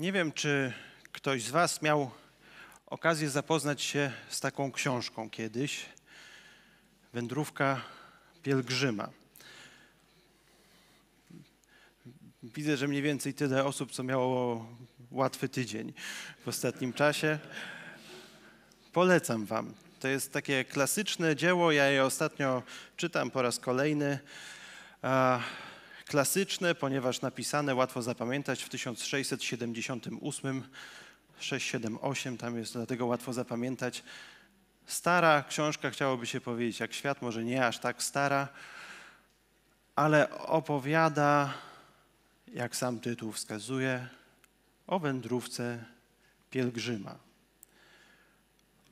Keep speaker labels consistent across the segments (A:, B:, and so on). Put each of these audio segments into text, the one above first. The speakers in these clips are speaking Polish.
A: Nie wiem, czy ktoś z Was miał okazję zapoznać się z taką książką kiedyś. Wędrówka pielgrzyma. Widzę, że mniej więcej tyle osób, co miało łatwy tydzień w ostatnim czasie. Polecam Wam. To jest takie klasyczne dzieło. Ja je ostatnio czytam po raz kolejny. Klasyczne, ponieważ napisane, łatwo zapamiętać, w 1678, 678, tam jest dlatego łatwo zapamiętać. Stara książka, chciałoby się powiedzieć, jak świat, może nie aż tak stara, ale opowiada, jak sam tytuł wskazuje, o wędrówce pielgrzyma.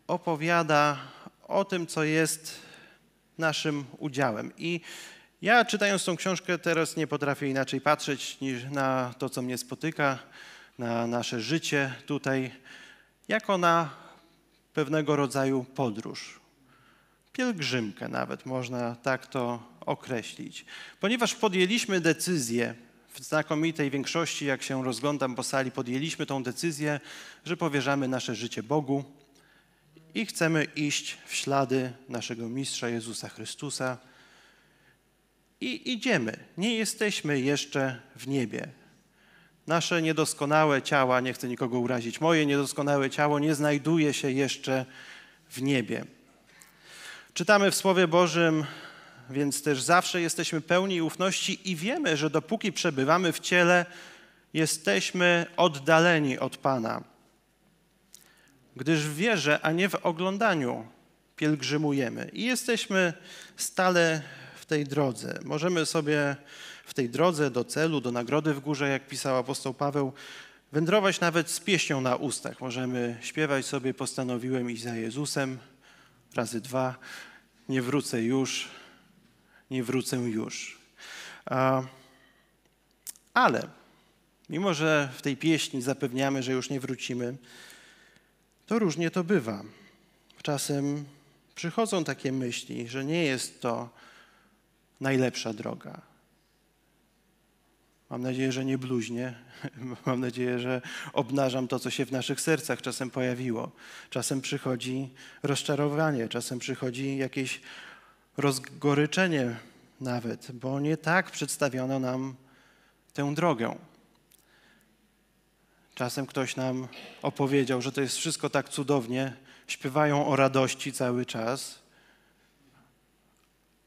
A: Opowiada o tym, co jest naszym udziałem. I ja czytając tą książkę teraz nie potrafię inaczej patrzeć niż na to, co mnie spotyka, na nasze życie tutaj, jako na pewnego rodzaju podróż. Pielgrzymkę nawet można tak to określić. Ponieważ podjęliśmy decyzję, w znakomitej większości, jak się rozglądam po sali, podjęliśmy tą decyzję, że powierzamy nasze życie Bogu i chcemy iść w ślady naszego Mistrza Jezusa Chrystusa i idziemy. Nie jesteśmy jeszcze w niebie. Nasze niedoskonałe ciała, nie chcę nikogo urazić, moje niedoskonałe ciało nie znajduje się jeszcze w niebie. Czytamy w Słowie Bożym, więc też zawsze jesteśmy pełni ufności i wiemy, że dopóki przebywamy w ciele, jesteśmy oddaleni od Pana. Gdyż w wierze, a nie w oglądaniu pielgrzymujemy i jesteśmy stale tej drodze. Możemy sobie w tej drodze do celu, do nagrody w górze, jak pisał apostoł Paweł, wędrować nawet z pieśnią na ustach. Możemy śpiewać sobie postanowiłem iść za Jezusem, razy dwa, nie wrócę już, nie wrócę już. ale mimo, że w tej pieśni zapewniamy, że już nie wrócimy, to różnie to bywa. Czasem przychodzą takie myśli, że nie jest to najlepsza droga. Mam nadzieję, że nie bluźnie. Mam nadzieję, że obnażam to, co się w naszych sercach czasem pojawiło. Czasem przychodzi rozczarowanie, czasem przychodzi jakieś rozgoryczenie nawet, bo nie tak przedstawiono nam tę drogę. Czasem ktoś nam opowiedział, że to jest wszystko tak cudownie, śpiewają o radości cały czas,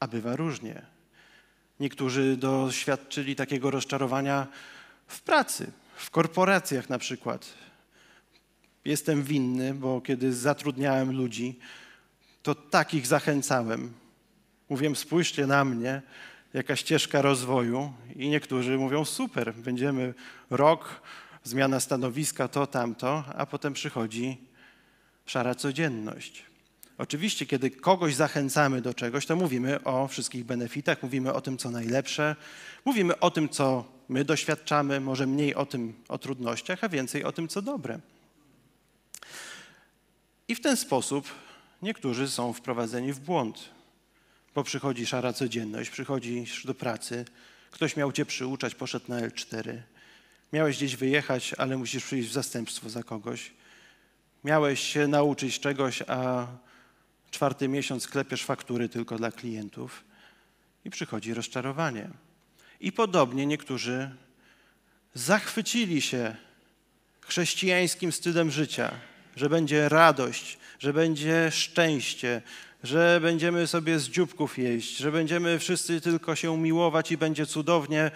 A: a bywa różnie. Niektórzy doświadczyli takiego rozczarowania w pracy, w korporacjach na przykład. Jestem winny, bo kiedy zatrudniałem ludzi, to takich zachęcałem. Mówiłem, spójrzcie na mnie, jaka ścieżka rozwoju. I niektórzy mówią, super, będziemy rok, zmiana stanowiska, to, tamto, a potem przychodzi szara codzienność. Oczywiście, kiedy kogoś zachęcamy do czegoś, to mówimy o wszystkich benefitach, mówimy o tym, co najlepsze, mówimy o tym, co my doświadczamy, może mniej o tym, o trudnościach, a więcej o tym, co dobre. I w ten sposób niektórzy są wprowadzeni w błąd, bo przychodzi szara codzienność, przychodzisz do pracy, ktoś miał cię przyuczać, poszedł na L4, miałeś gdzieś wyjechać, ale musisz przyjść w zastępstwo za kogoś, miałeś się nauczyć czegoś, a czwarty miesiąc klepiesz faktury tylko dla klientów i przychodzi rozczarowanie. I podobnie niektórzy zachwycili się chrześcijańskim stylem życia, że będzie radość, że będzie szczęście, że będziemy sobie z dzióbków jeść, że będziemy wszyscy tylko się miłować i będzie cudownie.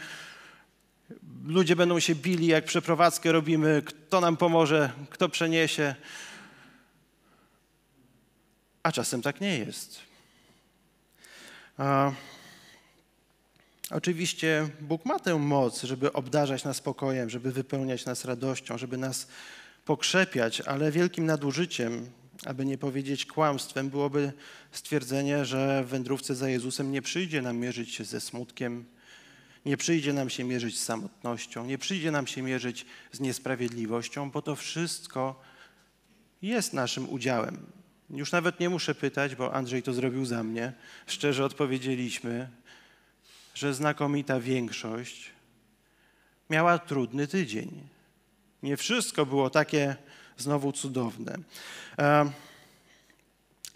A: Ludzie będą się bili, jak przeprowadzkę robimy, kto nam pomoże, kto przeniesie a czasem tak nie jest. A, oczywiście Bóg ma tę moc, żeby obdarzać nas spokojem, żeby wypełniać nas radością, żeby nas pokrzepiać, ale wielkim nadużyciem, aby nie powiedzieć kłamstwem, byłoby stwierdzenie, że w wędrówce za Jezusem nie przyjdzie nam mierzyć się ze smutkiem, nie przyjdzie nam się mierzyć z samotnością, nie przyjdzie nam się mierzyć z niesprawiedliwością, bo to wszystko jest naszym udziałem. Już nawet nie muszę pytać, bo Andrzej to zrobił za mnie. Szczerze odpowiedzieliśmy, że znakomita większość miała trudny tydzień. Nie wszystko było takie znowu cudowne. E,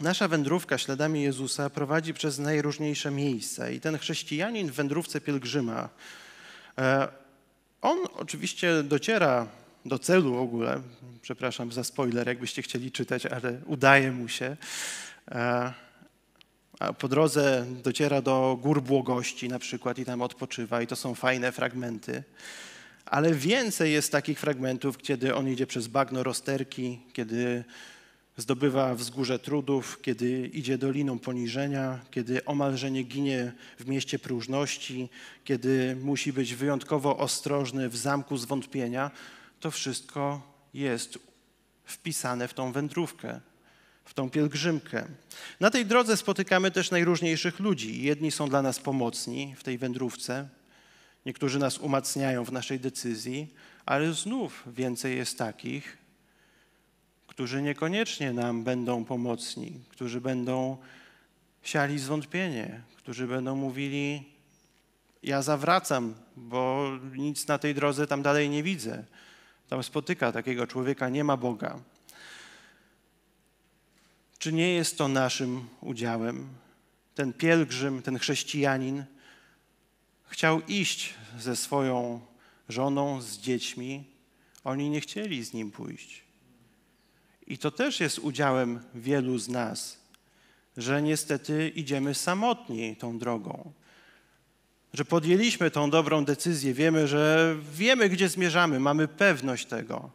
A: nasza wędrówka śladami Jezusa prowadzi przez najróżniejsze miejsca i ten chrześcijanin w wędrówce pielgrzyma, e, on oczywiście dociera do celu w ogóle, przepraszam za spoiler, jakbyście chcieli czytać, ale udaje mu się. E, a po drodze dociera do gór błogości na przykład i tam odpoczywa i to są fajne fragmenty. Ale więcej jest takich fragmentów, kiedy on idzie przez bagno rozterki, kiedy zdobywa wzgórze trudów, kiedy idzie doliną poniżenia, kiedy omalże nie ginie w mieście próżności, kiedy musi być wyjątkowo ostrożny w zamku zwątpienia to wszystko jest wpisane w tą wędrówkę, w tą pielgrzymkę. Na tej drodze spotykamy też najróżniejszych ludzi. Jedni są dla nas pomocni w tej wędrówce, niektórzy nas umacniają w naszej decyzji, ale znów więcej jest takich, którzy niekoniecznie nam będą pomocni, którzy będą siali zwątpienie, którzy będą mówili: Ja zawracam, bo nic na tej drodze tam dalej nie widzę tam spotyka takiego człowieka, nie ma Boga. Czy nie jest to naszym udziałem? Ten pielgrzym, ten chrześcijanin chciał iść ze swoją żoną, z dziećmi. Oni nie chcieli z nim pójść. I to też jest udziałem wielu z nas, że niestety idziemy samotni tą drogą że podjęliśmy tą dobrą decyzję, wiemy, że wiemy, gdzie zmierzamy, mamy pewność tego,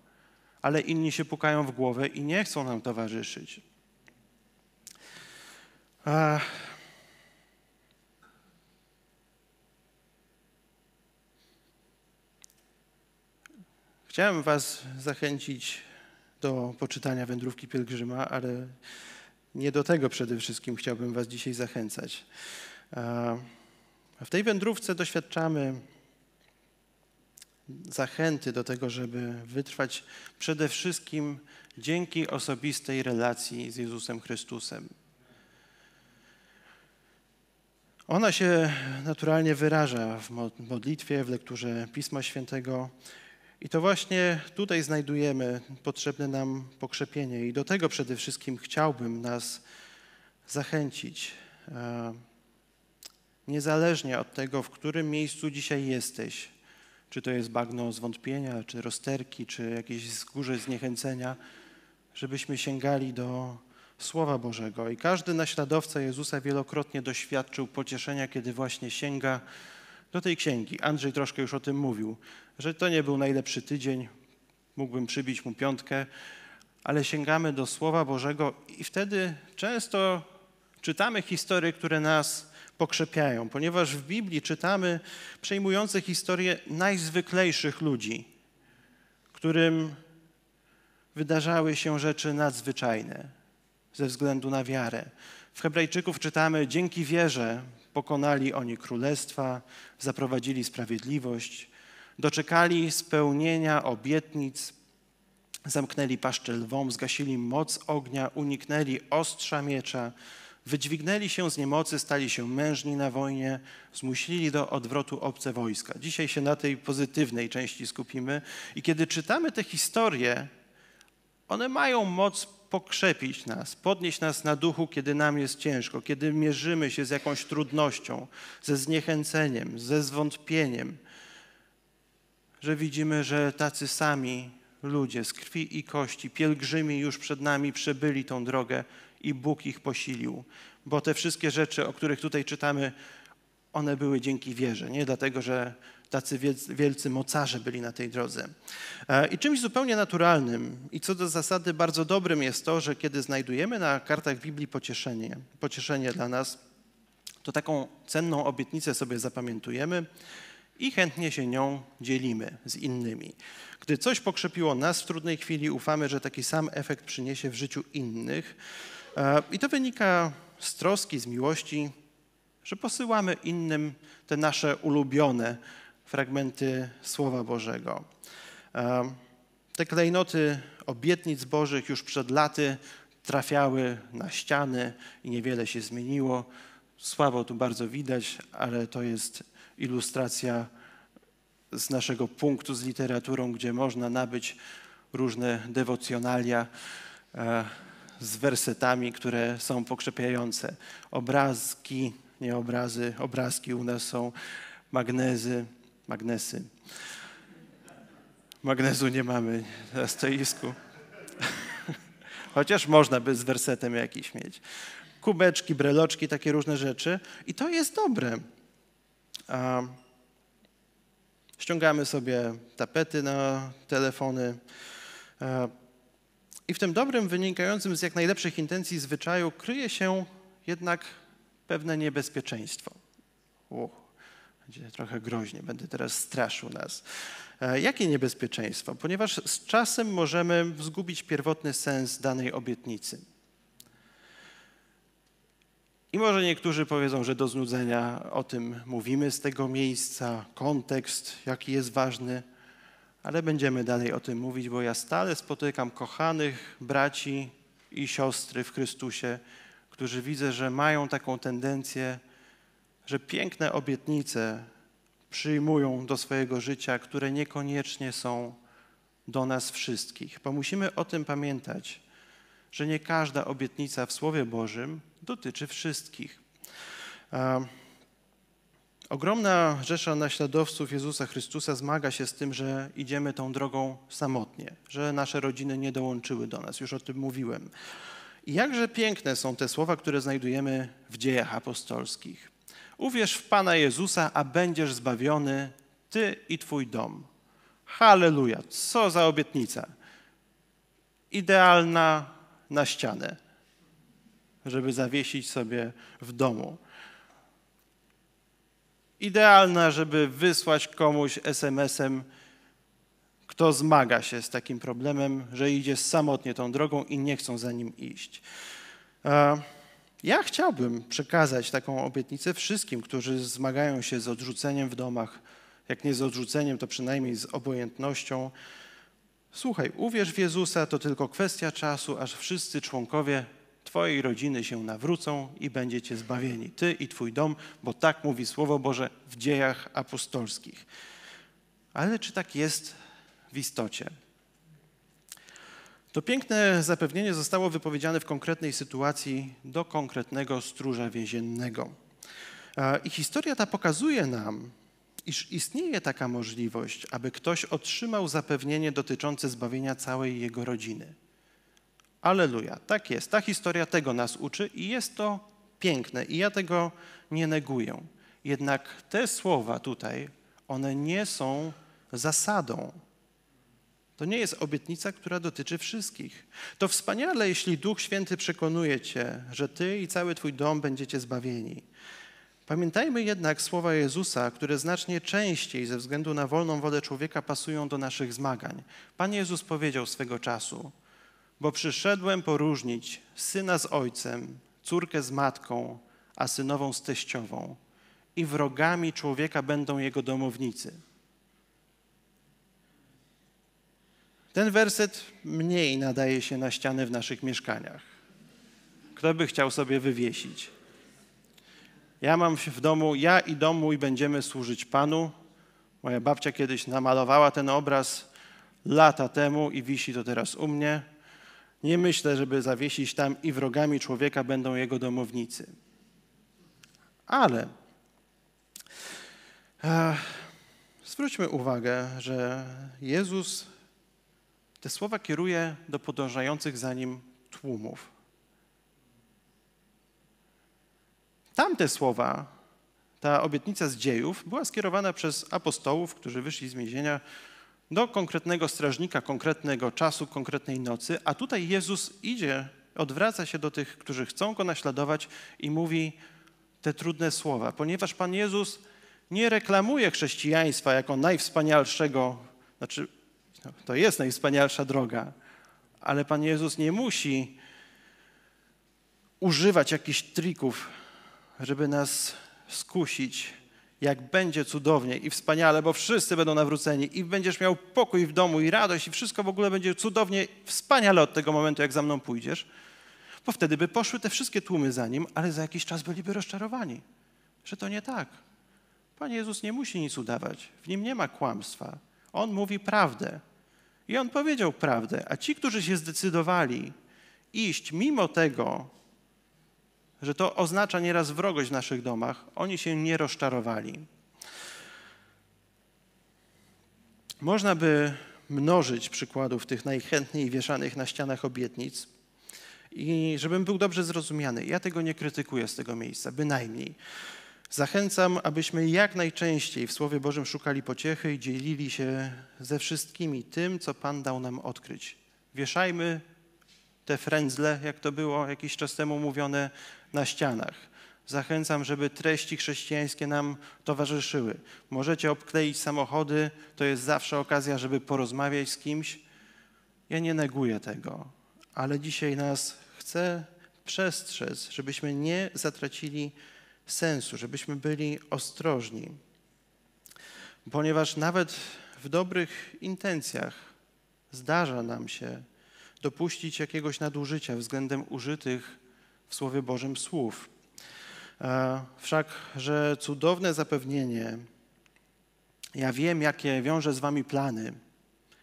A: ale inni się pukają w głowę i nie chcą nam towarzyszyć. Chciałem Was zachęcić do poczytania wędrówki pielgrzyma, ale nie do tego przede wszystkim chciałbym Was dzisiaj zachęcać w tej wędrówce doświadczamy zachęty do tego, żeby wytrwać przede wszystkim dzięki osobistej relacji z Jezusem Chrystusem. Ona się naturalnie wyraża w modlitwie, w lekturze Pisma Świętego. I to właśnie tutaj znajdujemy potrzebne nam pokrzepienie, i do tego przede wszystkim chciałbym nas zachęcić. E, niezależnie od tego, w którym miejscu dzisiaj jesteś, czy to jest bagno zwątpienia, czy rozterki, czy jakieś wzgórze zniechęcenia, żebyśmy sięgali do Słowa Bożego. I każdy naśladowca Jezusa wielokrotnie doświadczył pocieszenia, kiedy właśnie sięga do tej księgi. Andrzej troszkę już o tym mówił, że to nie był najlepszy tydzień, mógłbym przybić mu piątkę, ale sięgamy do Słowa Bożego i wtedy często czytamy historie, które nas pokrzepiają, ponieważ w Biblii czytamy przejmujące historie najzwyklejszych ludzi, którym wydarzały się rzeczy nadzwyczajne ze względu na wiarę. W Hebrajczyków czytamy: Dzięki wierze pokonali oni królestwa, zaprowadzili sprawiedliwość, doczekali spełnienia obietnic, zamknęli paszczę lwom, zgasili moc ognia, uniknęli ostrza miecza Wydźwignęli się z niemocy, stali się mężni na wojnie, zmusili do odwrotu obce wojska. Dzisiaj się na tej pozytywnej części skupimy. I kiedy czytamy te historie, one mają moc pokrzepić nas, podnieść nas na duchu, kiedy nam jest ciężko, kiedy mierzymy się z jakąś trudnością, ze zniechęceniem, ze zwątpieniem, że widzimy, że tacy sami ludzie z krwi i kości, pielgrzymi już przed nami przebyli tą drogę i Bóg ich posilił. Bo te wszystkie rzeczy, o których tutaj czytamy, one były dzięki wierze, nie dlatego, że tacy wielcy mocarze byli na tej drodze. E, I czymś zupełnie naturalnym i co do zasady bardzo dobrym jest to, że kiedy znajdujemy na kartach Biblii pocieszenie, pocieszenie dla nas, to taką cenną obietnicę sobie zapamiętujemy i chętnie się nią dzielimy z innymi. Gdy coś pokrzepiło nas w trudnej chwili, ufamy, że taki sam efekt przyniesie w życiu innych. E, I to wynika z troski, z miłości, że posyłamy innym te nasze ulubione fragmenty Słowa Bożego. E, te klejnoty obietnic Bożych już przed laty trafiały na ściany i niewiele się zmieniło. Słabo tu bardzo widać, ale to jest ilustracja z naszego punktu z literaturą, gdzie można nabyć różne dewocjonalia e, z wersetami, które są pokrzepiające. Obrazki, nie obrazy, obrazki u nas są magnezy, magnesy. Magnezu nie mamy na stoisku. Chociaż można by z wersetem jakiś mieć. Kubeczki, breloczki, takie różne rzeczy. I to jest dobre. A ściągamy sobie tapety na telefony. A i w tym dobrym, wynikającym z jak najlepszych intencji zwyczaju, kryje się jednak pewne niebezpieczeństwo. Uch, będzie trochę groźnie, będę teraz straszył nas. E, jakie niebezpieczeństwo? Ponieważ z czasem możemy zgubić pierwotny sens danej obietnicy. I może niektórzy powiedzą, że do znudzenia o tym mówimy z tego miejsca, kontekst, jaki jest ważny, ale będziemy dalej o tym mówić, bo ja stale spotykam kochanych braci i siostry w Chrystusie, którzy widzę, że mają taką tendencję, że piękne obietnice przyjmują do swojego życia, które niekoniecznie są do nas wszystkich. Bo musimy o tym pamiętać, że nie każda obietnica w Słowie Bożym dotyczy wszystkich. Um. Ogromna rzesza naśladowców Jezusa Chrystusa zmaga się z tym, że idziemy tą drogą samotnie, że nasze rodziny nie dołączyły do nas, już o tym mówiłem. I jakże piękne są te słowa, które znajdujemy w dziejach apostolskich. Uwierz w Pana Jezusa, a będziesz zbawiony, ty i twój dom. Halleluja, co za obietnica. Idealna na ścianę, żeby zawiesić sobie w domu. Idealna, żeby wysłać komuś SMS-em, kto zmaga się z takim problemem, że idzie samotnie tą drogą i nie chcą za nim iść. E, ja chciałbym przekazać taką obietnicę wszystkim, którzy zmagają się z odrzuceniem w domach, jak nie z odrzuceniem, to przynajmniej z obojętnością. Słuchaj, uwierz w Jezusa, to tylko kwestia czasu, aż wszyscy członkowie Twojej rodziny się nawrócą i będziecie zbawieni, Ty i Twój dom, bo tak mówi Słowo Boże w dziejach apostolskich. Ale czy tak jest w istocie? To piękne zapewnienie zostało wypowiedziane w konkretnej sytuacji do konkretnego stróża więziennego. I historia ta pokazuje nam, iż istnieje taka możliwość, aby ktoś otrzymał zapewnienie dotyczące zbawienia całej jego rodziny. Aleluja, tak jest. Ta historia tego nas uczy i jest to piękne i ja tego nie neguję. Jednak te słowa tutaj, one nie są zasadą. To nie jest obietnica, która dotyczy wszystkich. To wspaniale, jeśli Duch Święty przekonuje Cię, że Ty i cały Twój dom będziecie zbawieni. Pamiętajmy jednak słowa Jezusa, które znacznie częściej ze względu na wolną wolę człowieka pasują do naszych zmagań. Pan Jezus powiedział swego czasu – bo przyszedłem poróżnić syna z ojcem, córkę z matką, a synową z teściową, i wrogami człowieka będą jego domownicy. Ten werset mniej nadaje się na ściany w naszych mieszkaniach. Kto by chciał sobie wywiesić? Ja mam w domu, ja i dom mój będziemy służyć Panu. Moja babcia kiedyś namalowała ten obraz lata temu i wisi to teraz u mnie. Nie myślę, żeby zawiesić tam i wrogami człowieka będą jego domownicy. Ale e, zwróćmy uwagę, że Jezus te słowa kieruje do podążających za nim tłumów. Tamte słowa, ta obietnica z dziejów, była skierowana przez apostołów, którzy wyszli z więzienia do konkretnego strażnika, konkretnego czasu, konkretnej nocy, a tutaj Jezus idzie, odwraca się do tych, którzy chcą go naśladować i mówi te trudne słowa, ponieważ Pan Jezus nie reklamuje chrześcijaństwa jako najwspanialszego, znaczy no, to jest najwspanialsza droga, ale Pan Jezus nie musi używać jakichś trików, żeby nas skusić jak będzie cudownie i wspaniale, bo wszyscy będą nawróceni i będziesz miał pokój w domu i radość i wszystko w ogóle będzie cudownie, wspaniale od tego momentu, jak za mną pójdziesz, bo wtedy by poszły te wszystkie tłumy za nim, ale za jakiś czas byliby rozczarowani, że to nie tak. Panie Jezus nie musi nic udawać, w nim nie ma kłamstwa. On mówi prawdę. I on powiedział prawdę, a ci, którzy się zdecydowali iść mimo tego, że to oznacza nieraz wrogość w naszych domach. Oni się nie rozczarowali. Można by mnożyć przykładów tych najchętniej wieszanych na ścianach obietnic. I żebym był dobrze zrozumiany, ja tego nie krytykuję z tego miejsca, bynajmniej. Zachęcam, abyśmy jak najczęściej w Słowie Bożym szukali pociechy i dzielili się ze wszystkimi tym, co Pan dał nam odkryć. Wieszajmy te frędzle, jak to było jakiś czas temu mówione, na ścianach. Zachęcam, żeby treści chrześcijańskie nam towarzyszyły. Możecie obkleić samochody, to jest zawsze okazja, żeby porozmawiać z kimś. Ja nie neguję tego, ale dzisiaj nas chce przestrzec, żebyśmy nie zatracili sensu, żebyśmy byli ostrożni. Ponieważ nawet w dobrych intencjach zdarza nam się dopuścić jakiegoś nadużycia względem użytych w Słowie Bożym słów. E, Wszakże cudowne zapewnienie, ja wiem, jakie wiąże z wami plany,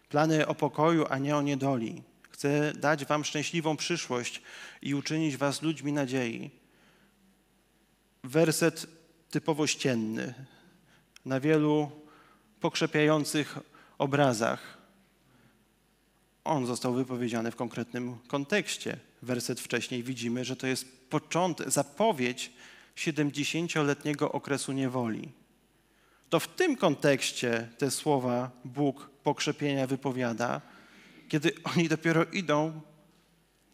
A: plany o pokoju, a nie o niedoli. Chcę dać wam szczęśliwą przyszłość i uczynić was ludźmi nadziei. Werset typowo ścienny, na wielu pokrzepiających obrazach on został wypowiedziany w konkretnym kontekście. Werset wcześniej widzimy, że to jest początek, zapowiedź 70-letniego okresu niewoli. To w tym kontekście te słowa Bóg pokrzepienia wypowiada, kiedy oni dopiero idą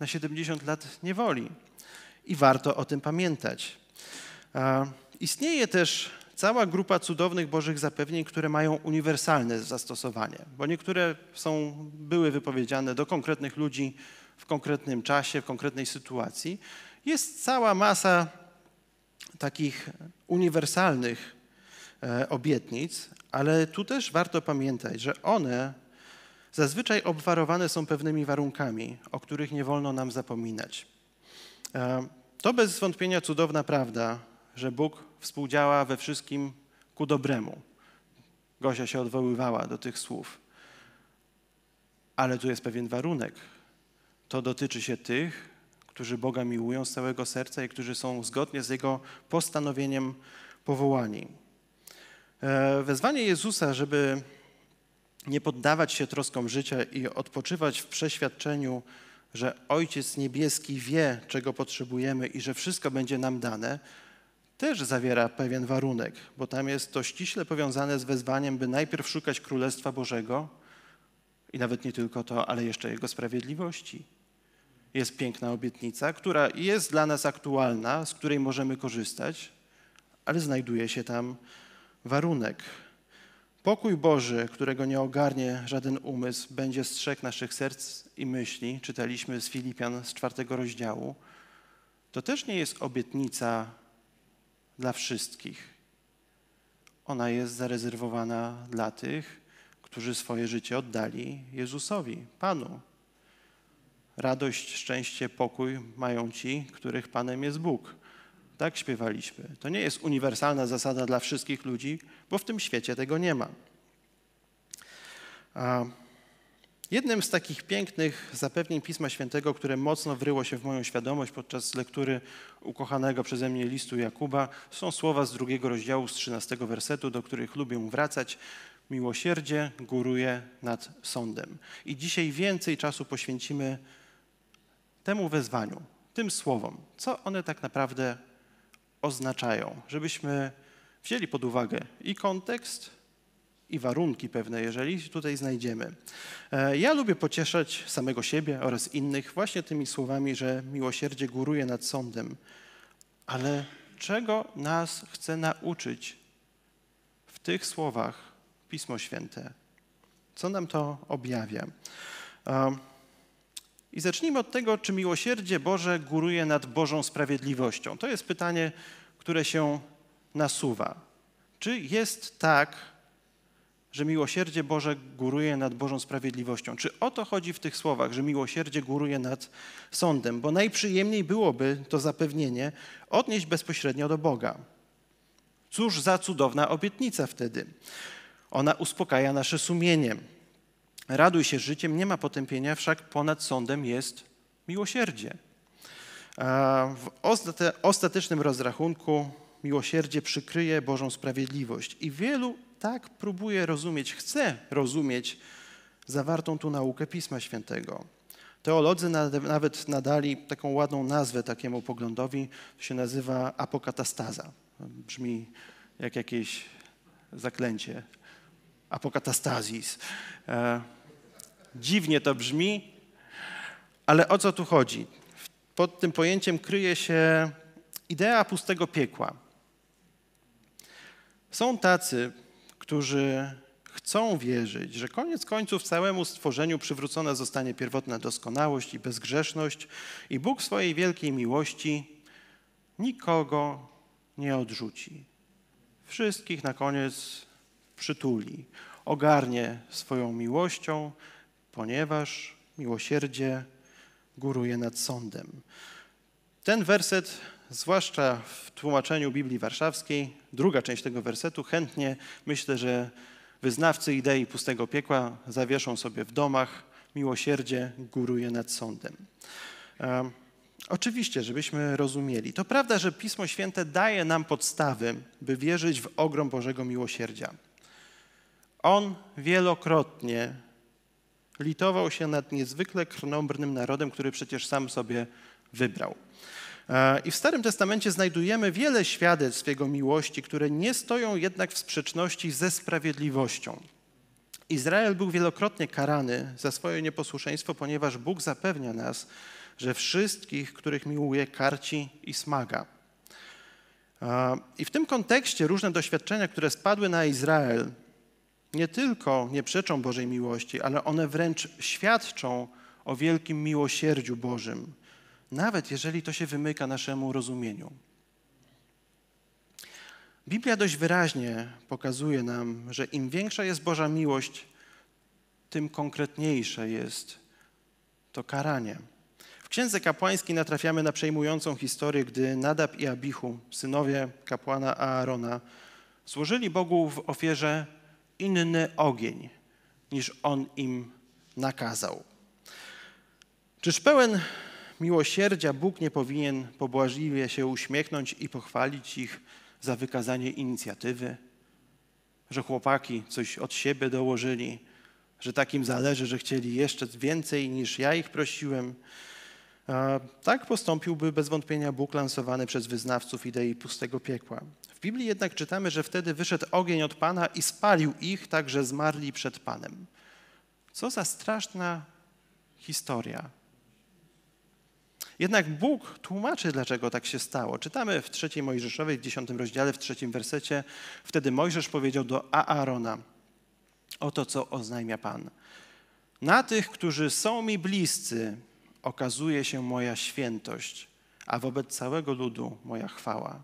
A: na 70 lat niewoli. I warto o tym pamiętać. Istnieje też cała grupa cudownych Bożych zapewnień, które mają uniwersalne zastosowanie, bo niektóre są, były wypowiedziane do konkretnych ludzi w konkretnym czasie, w konkretnej sytuacji. Jest cała masa takich uniwersalnych e, obietnic, ale tu też warto pamiętać, że one zazwyczaj obwarowane są pewnymi warunkami, o których nie wolno nam zapominać. E, to bez wątpienia cudowna prawda, że Bóg współdziała we wszystkim ku dobremu. Gosia się odwoływała do tych słów. Ale tu jest pewien warunek. To dotyczy się tych, którzy Boga miłują z całego serca i którzy są zgodnie z Jego postanowieniem powołani. E, wezwanie Jezusa, żeby nie poddawać się troskom życia i odpoczywać w przeświadczeniu, że Ojciec Niebieski wie, czego potrzebujemy i że wszystko będzie nam dane, też zawiera pewien warunek, bo tam jest to ściśle powiązane z wezwaniem, by najpierw szukać Królestwa Bożego i nawet nie tylko to, ale jeszcze Jego sprawiedliwości. Jest piękna obietnica, która jest dla nas aktualna, z której możemy korzystać, ale znajduje się tam warunek. Pokój Boży, którego nie ogarnie żaden umysł, będzie strzeg naszych serc i myśli, czytaliśmy z Filipian z czwartego rozdziału. To też nie jest obietnica dla wszystkich. Ona jest zarezerwowana dla tych, którzy swoje życie oddali Jezusowi, Panu. Radość, szczęście, pokój mają ci, których Panem jest Bóg. Tak śpiewaliśmy. To nie jest uniwersalna zasada dla wszystkich ludzi, bo w tym świecie tego nie ma. A Jednym z takich pięknych zapewnień Pisma Świętego, które mocno wryło się w moją świadomość podczas lektury ukochanego przeze mnie listu Jakuba, są słowa z drugiego rozdziału, z 13 wersetu, do których lubię wracać. Miłosierdzie góruje nad sądem. I dzisiaj więcej czasu poświęcimy temu wezwaniu, tym słowom, co one tak naprawdę oznaczają, żebyśmy wzięli pod uwagę i kontekst, i warunki pewne, jeżeli tutaj znajdziemy. E, ja lubię pocieszać samego siebie oraz innych właśnie tymi słowami, że miłosierdzie góruje nad sądem. Ale czego nas chce nauczyć w tych słowach Pismo Święte? Co nam to objawia? E, I zacznijmy od tego, czy miłosierdzie Boże góruje nad Bożą sprawiedliwością. To jest pytanie, które się nasuwa. Czy jest tak, że miłosierdzie Boże góruje nad Bożą sprawiedliwością. Czy o to chodzi w tych słowach, że miłosierdzie góruje nad sądem? Bo najprzyjemniej byłoby to zapewnienie odnieść bezpośrednio do Boga. Cóż za cudowna obietnica wtedy. Ona uspokaja nasze sumienie. Raduj się życiem, nie ma potępienia, wszak ponad sądem jest miłosierdzie. W ostatecznym rozrachunku miłosierdzie przykryje Bożą sprawiedliwość. I wielu tak próbuję rozumieć, chcę rozumieć zawartą tu naukę Pisma Świętego. Teolodzy nawet nadali taką ładną nazwę takiemu poglądowi, to się nazywa apokatastaza. Brzmi jak jakieś zaklęcie. Apokatastazis. E, dziwnie to brzmi, ale o co tu chodzi? Pod tym pojęciem kryje się idea pustego piekła. Są tacy, którzy chcą wierzyć, że koniec końców całemu stworzeniu przywrócona zostanie pierwotna doskonałość i bezgrzeszność, i Bóg swojej wielkiej miłości nikogo nie odrzuci. Wszystkich na koniec przytuli, ogarnie swoją miłością, ponieważ miłosierdzie góruje nad sądem. Ten werset zwłaszcza w tłumaczeniu Biblii Warszawskiej, druga część tego wersetu, chętnie myślę, że wyznawcy idei pustego piekła zawieszą sobie w domach, miłosierdzie góruje nad sądem. E, oczywiście, żebyśmy rozumieli. To prawda, że Pismo Święte daje nam podstawy, by wierzyć w ogrom Bożego miłosierdzia. On wielokrotnie litował się nad niezwykle krnąbrnym narodem, który przecież sam sobie wybrał. E, I w Starym Testamencie znajdujemy wiele świadectw Jego miłości, które nie stoją jednak w sprzeczności ze sprawiedliwością. Izrael był wielokrotnie karany za swoje nieposłuszeństwo, ponieważ Bóg zapewnia nas, że wszystkich, których miłuje, karci i smaga. E, I w tym kontekście różne doświadczenia, które spadły na Izrael, nie tylko nie przeczą Bożej miłości, ale one wręcz świadczą o wielkim miłosierdziu Bożym nawet jeżeli to się wymyka naszemu rozumieniu. Biblia dość wyraźnie pokazuje nam, że im większa jest Boża miłość, tym konkretniejsze jest to karanie. W Księdze Kapłańskiej natrafiamy na przejmującą historię, gdy Nadab i Abihu, synowie kapłana Aarona, złożyli Bogu w ofierze inny ogień, niż on im nakazał. Czyż pełen miłosierdzia Bóg nie powinien pobłażliwie się uśmiechnąć i pochwalić ich za wykazanie inicjatywy, że chłopaki coś od siebie dołożyli, że takim zależy, że chcieli jeszcze więcej niż ja ich prosiłem. Tak postąpiłby bez wątpienia Bóg lansowany przez wyznawców idei pustego piekła. W Biblii jednak czytamy, że wtedy wyszedł ogień od Pana i spalił ich, tak że zmarli przed Panem. Co za straszna historia. Jednak Bóg tłumaczy, dlaczego tak się stało. Czytamy w trzeciej Mojżeszowej, w dziesiątym rozdziale, w trzecim wersecie. Wtedy Mojżesz powiedział do Aarona, oto co oznajmia Pan. Na tych, którzy są mi bliscy, okazuje się moja świętość, a wobec całego ludu moja chwała.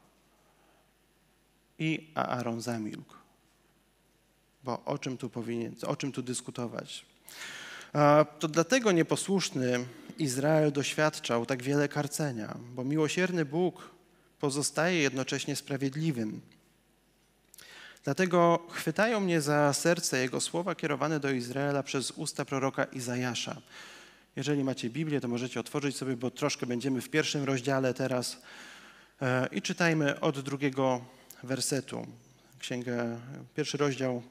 A: I Aaron zamilkł. Bo o czym tu powinien, o czym tu dyskutować? To dlatego nieposłuszny Izrael doświadczał tak wiele karcenia, bo miłosierny Bóg pozostaje jednocześnie sprawiedliwym. Dlatego chwytają mnie za serce Jego słowa kierowane do Izraela przez usta proroka Izajasza. Jeżeli macie Biblię, to możecie otworzyć sobie, bo troszkę będziemy w pierwszym rozdziale teraz e, i czytajmy od drugiego wersetu. Księgę pierwszy rozdział,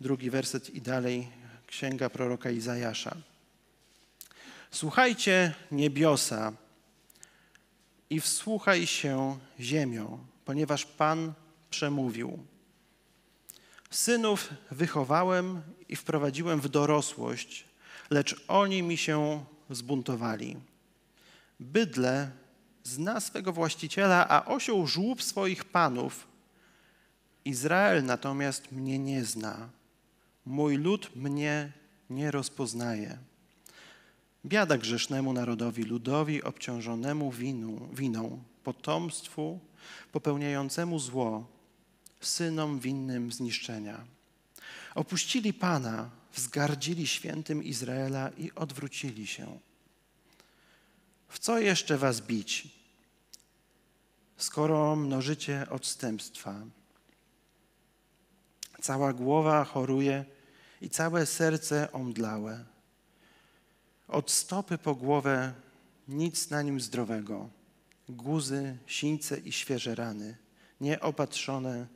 A: drugi werset i dalej księga proroka Izajasza. Słuchajcie niebiosa i wsłuchaj się ziemią, ponieważ Pan przemówił. Synów wychowałem i wprowadziłem w dorosłość, lecz oni mi się zbuntowali. Bydle zna swego właściciela, a osioł żłób swoich panów. Izrael natomiast mnie nie zna mój lud mnie nie rozpoznaje. Biada grzesznemu narodowi, ludowi obciążonemu winu, winą, potomstwu popełniającemu zło, synom winnym zniszczenia. Opuścili Pana, wzgardzili świętym Izraela i odwrócili się. W co jeszcze was bić, skoro mnożycie odstępstwa? Cała głowa choruje i całe serce omdlałe. Od stopy po głowę nic na nim zdrowego. Guzy, sińce i świeże rany, nieopatrzone,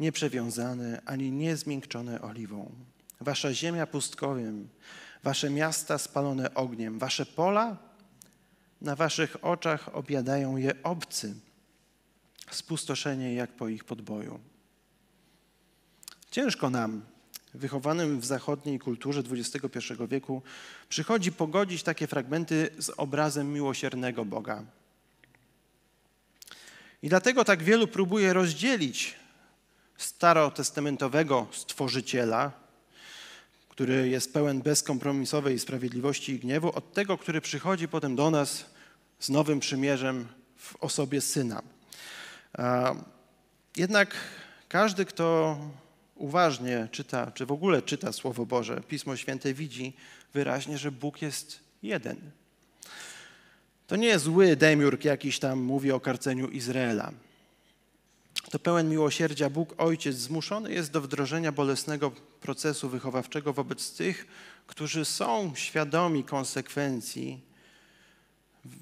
A: nieprzewiązane, ani niezmiękczone oliwą. Wasza ziemia pustkowiem, wasze miasta spalone ogniem, wasze pola na waszych oczach obiadają je obcy. Spustoszenie jak po ich podboju. Ciężko nam wychowanym w zachodniej kulturze XXI wieku, przychodzi pogodzić takie fragmenty z obrazem miłosiernego Boga. I dlatego tak wielu próbuje rozdzielić starotestamentowego stworzyciela, który jest pełen bezkompromisowej sprawiedliwości i gniewu, od tego, który przychodzi potem do nas z nowym przymierzem w osobie syna. Jednak każdy, kto uważnie czyta, czy w ogóle czyta Słowo Boże, Pismo Święte widzi wyraźnie, że Bóg jest jeden. To nie jest zły demiurg jakiś tam mówi o karceniu Izraela. To pełen miłosierdzia Bóg Ojciec zmuszony jest do wdrożenia bolesnego procesu wychowawczego wobec tych, którzy są świadomi konsekwencji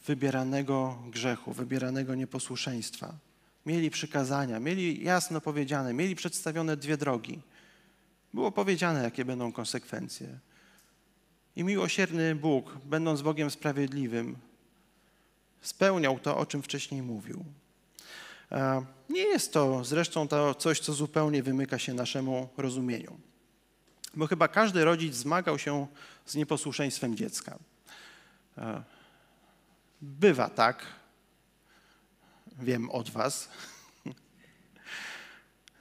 A: wybieranego grzechu, wybieranego nieposłuszeństwa mieli przykazania, mieli jasno powiedziane, mieli przedstawione dwie drogi. Było powiedziane, jakie będą konsekwencje. I miłosierny Bóg, będąc Bogiem sprawiedliwym, spełniał to, o czym wcześniej mówił. E, nie jest to zresztą to coś, co zupełnie wymyka się naszemu rozumieniu. Bo chyba każdy rodzic zmagał się z nieposłuszeństwem dziecka. E, bywa tak, wiem od Was,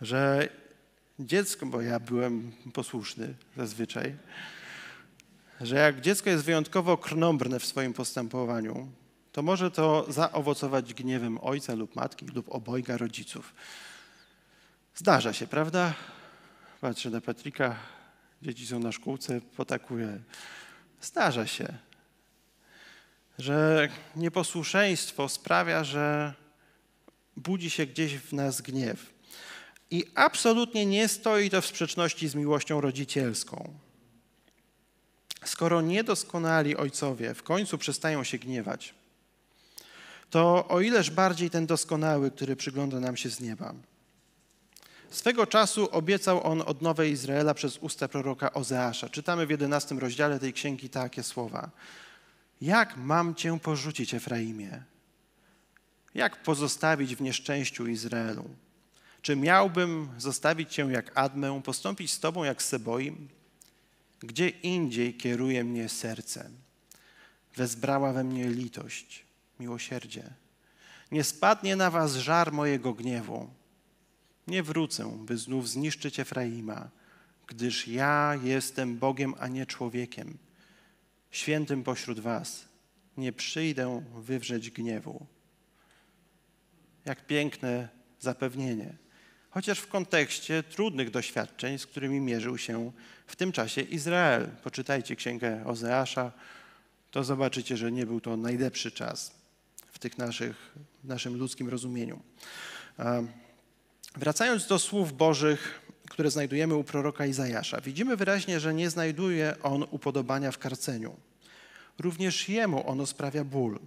A: że dziecko, bo ja byłem posłuszny zazwyczaj, że jak dziecko jest wyjątkowo krnąbrne w swoim postępowaniu, to może to zaowocować gniewem ojca lub matki lub obojga rodziców. Zdarza się, prawda? Patrzę na Patryka, dzieci są na szkółce, potakuje. Zdarza się, że nieposłuszeństwo sprawia, że budzi się gdzieś w nas gniew. I absolutnie nie stoi to w sprzeczności z miłością rodzicielską. Skoro niedoskonali ojcowie w końcu przestają się gniewać, to o ileż bardziej ten doskonały, który przygląda nam się z nieba. Swego czasu obiecał on odnowę Izraela przez usta proroka Ozeasza. Czytamy w 11 rozdziale tej księgi takie słowa. Jak mam cię porzucić, Efraimie? Jak pozostawić w nieszczęściu Izraelu? Czy miałbym zostawić cię jak Admę, postąpić z tobą jak Seboim? Gdzie indziej kieruje mnie serce? Wezbrała we mnie litość, miłosierdzie. Nie spadnie na was żar mojego gniewu. Nie wrócę, by znów zniszczyć Efraima, gdyż ja jestem Bogiem, a nie człowiekiem, świętym pośród was. Nie przyjdę wywrzeć gniewu. Jak piękne zapewnienie. Chociaż w kontekście trudnych doświadczeń, z którymi mierzył się w tym czasie Izrael. Poczytajcie księgę Ozeasza, to zobaczycie, że nie był to najlepszy czas w tych naszych, naszym ludzkim rozumieniu. Wracając do słów Bożych, które znajdujemy u proroka Izajasza, widzimy wyraźnie, że nie znajduje on upodobania w karceniu. Również jemu ono sprawia ból.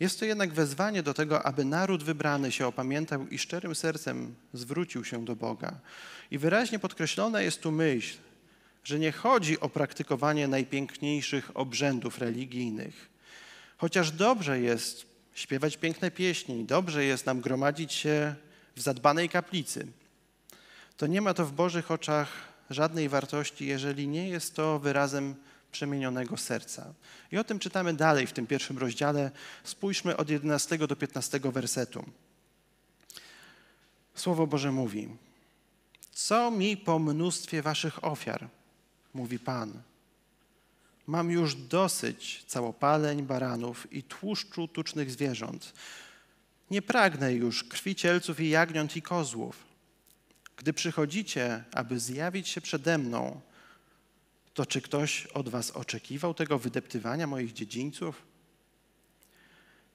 A: Jest to jednak wezwanie do tego, aby naród wybrany się opamiętał i szczerym sercem zwrócił się do Boga. I wyraźnie podkreślona jest tu myśl, że nie chodzi o praktykowanie najpiękniejszych obrzędów religijnych. Chociaż dobrze jest śpiewać piękne pieśni, dobrze jest nam gromadzić się w zadbanej kaplicy, to nie ma to w Bożych oczach żadnej wartości, jeżeli nie jest to wyrazem przemienionego serca. I o tym czytamy dalej w tym pierwszym rozdziale. Spójrzmy od 11 do 15 wersetu. Słowo Boże mówi: Co mi po mnóstwie waszych ofiar, mówi Pan. Mam już dosyć całopaleń, baranów i tłuszczu tucznych zwierząt. Nie pragnę już krwi cielców i jagniąt i kozłów. Gdy przychodzicie, aby zjawić się przede mną, to czy ktoś od was oczekiwał tego wydeptywania moich dziedzińców?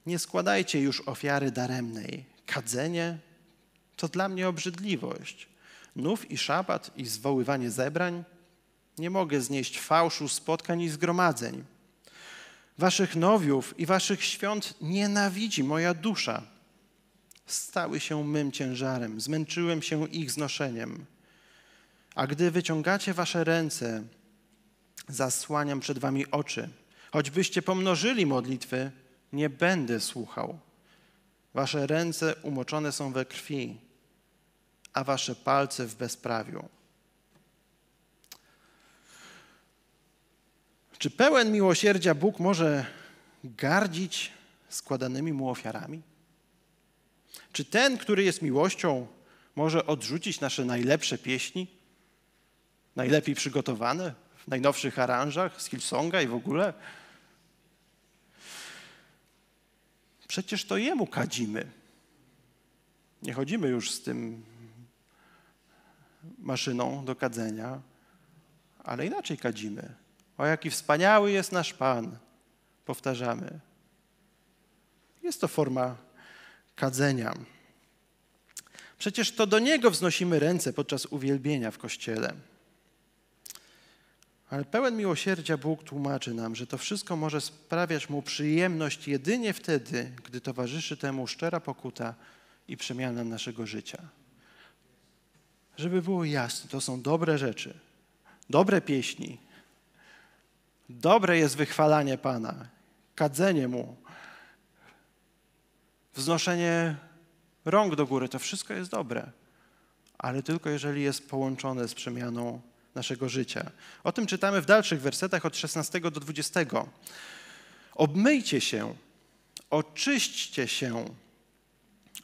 A: Nie składajcie już ofiary daremnej. Kadzenie to dla mnie obrzydliwość. Nów i szabat i zwoływanie zebrań nie mogę znieść fałszu spotkań i zgromadzeń. Waszych nowiów i waszych świąt nienawidzi moja dusza. Stały się mym ciężarem, zmęczyłem się ich znoszeniem. A gdy wyciągacie wasze ręce, zasłaniam przed wami oczy. Choćbyście pomnożyli modlitwy, nie będę słuchał. Wasze ręce umoczone są we krwi, a wasze palce w bezprawiu. Czy pełen miłosierdzia Bóg może gardzić składanymi mu ofiarami? Czy ten, który jest miłością, może odrzucić nasze najlepsze pieśni, najlepiej przygotowane, w najnowszych aranżach z Hillsonga i w ogóle. Przecież to jemu kadzimy. Nie chodzimy już z tym maszyną do kadzenia, ale inaczej kadzimy. O jaki wspaniały jest nasz Pan, powtarzamy. Jest to forma kadzenia. Przecież to do Niego wznosimy ręce podczas uwielbienia w kościele. Ale pełen miłosierdzia Bóg tłumaczy nam, że to wszystko może sprawiać mu przyjemność jedynie wtedy, gdy towarzyszy temu szczera pokuta i przemiana naszego życia. Żeby było jasne, to są dobre rzeczy, dobre pieśni. Dobre jest wychwalanie Pana, kadzenie Mu, wznoszenie rąk do góry. To wszystko jest dobre, ale tylko jeżeli jest połączone z przemianą naszego życia. O tym czytamy w dalszych wersetach od 16 do 20. Obmyjcie się, oczyśćcie się,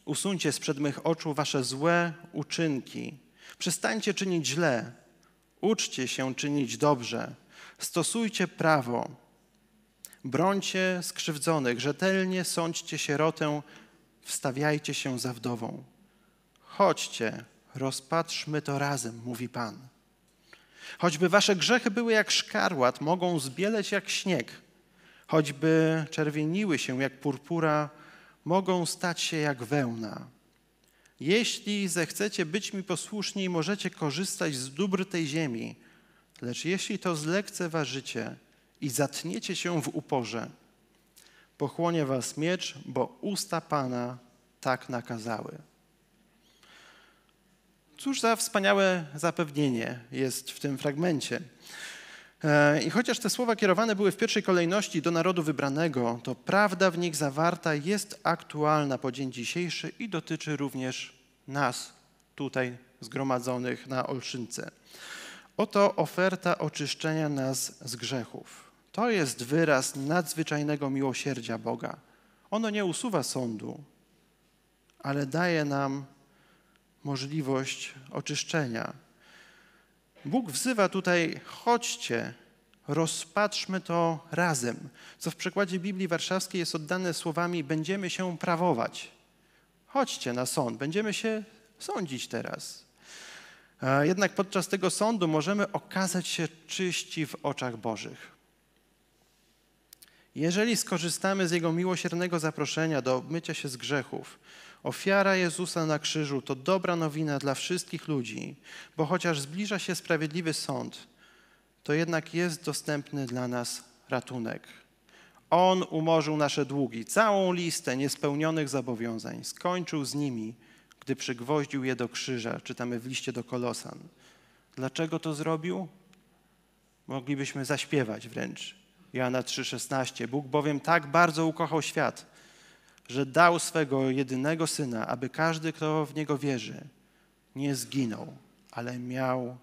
A: usuńcie sprzed mych oczu wasze złe uczynki. Przestańcie czynić źle, uczcie się czynić dobrze, stosujcie prawo. Brońcie skrzywdzonych, rzetelnie sądźcie sierotę, wstawiajcie się za wdową. Chodźcie, rozpatrzmy to razem, mówi Pan. Choćby wasze grzechy były jak szkarłat, mogą zbieleć jak śnieg. Choćby czerwieniły się jak purpura, mogą stać się jak wełna. Jeśli zechcecie być mi posłuszni, możecie korzystać z dóbr tej ziemi, lecz jeśli to zlekceważycie i zatniecie się w uporze, pochłonie was miecz, bo usta Pana tak nakazały. Cóż za wspaniałe zapewnienie jest w tym fragmencie. E, I chociaż te słowa kierowane były w pierwszej kolejności do narodu wybranego, to prawda w nich zawarta jest aktualna po dzień dzisiejszy i dotyczy również nas tutaj zgromadzonych na Olszynce. Oto oferta oczyszczenia nas z grzechów. To jest wyraz nadzwyczajnego miłosierdzia Boga. Ono nie usuwa sądu, ale daje nam możliwość oczyszczenia. Bóg wzywa tutaj: chodźcie, rozpatrzmy to razem, co w przekładzie Biblii Warszawskiej jest oddane słowami: będziemy się prawować. Chodźcie na sąd, będziemy się sądzić teraz. Jednak podczas tego sądu możemy okazać się czyści w oczach Bożych. Jeżeli skorzystamy z Jego miłosiernego zaproszenia do obmycia się z grzechów, Ofiara Jezusa na krzyżu to dobra nowina dla wszystkich ludzi, bo chociaż zbliża się sprawiedliwy sąd, to jednak jest dostępny dla nas ratunek. On umorzył nasze długi, całą listę niespełnionych zobowiązań, skończył z nimi, gdy przygwoździł je do krzyża, czytamy w liście do Kolosan. Dlaczego to zrobił? Moglibyśmy zaśpiewać wręcz. Jana 3,16. Bóg bowiem tak bardzo ukochał świat, że dał swego jedynego syna, aby każdy, kto w niego wierzy, nie zginął, ale miał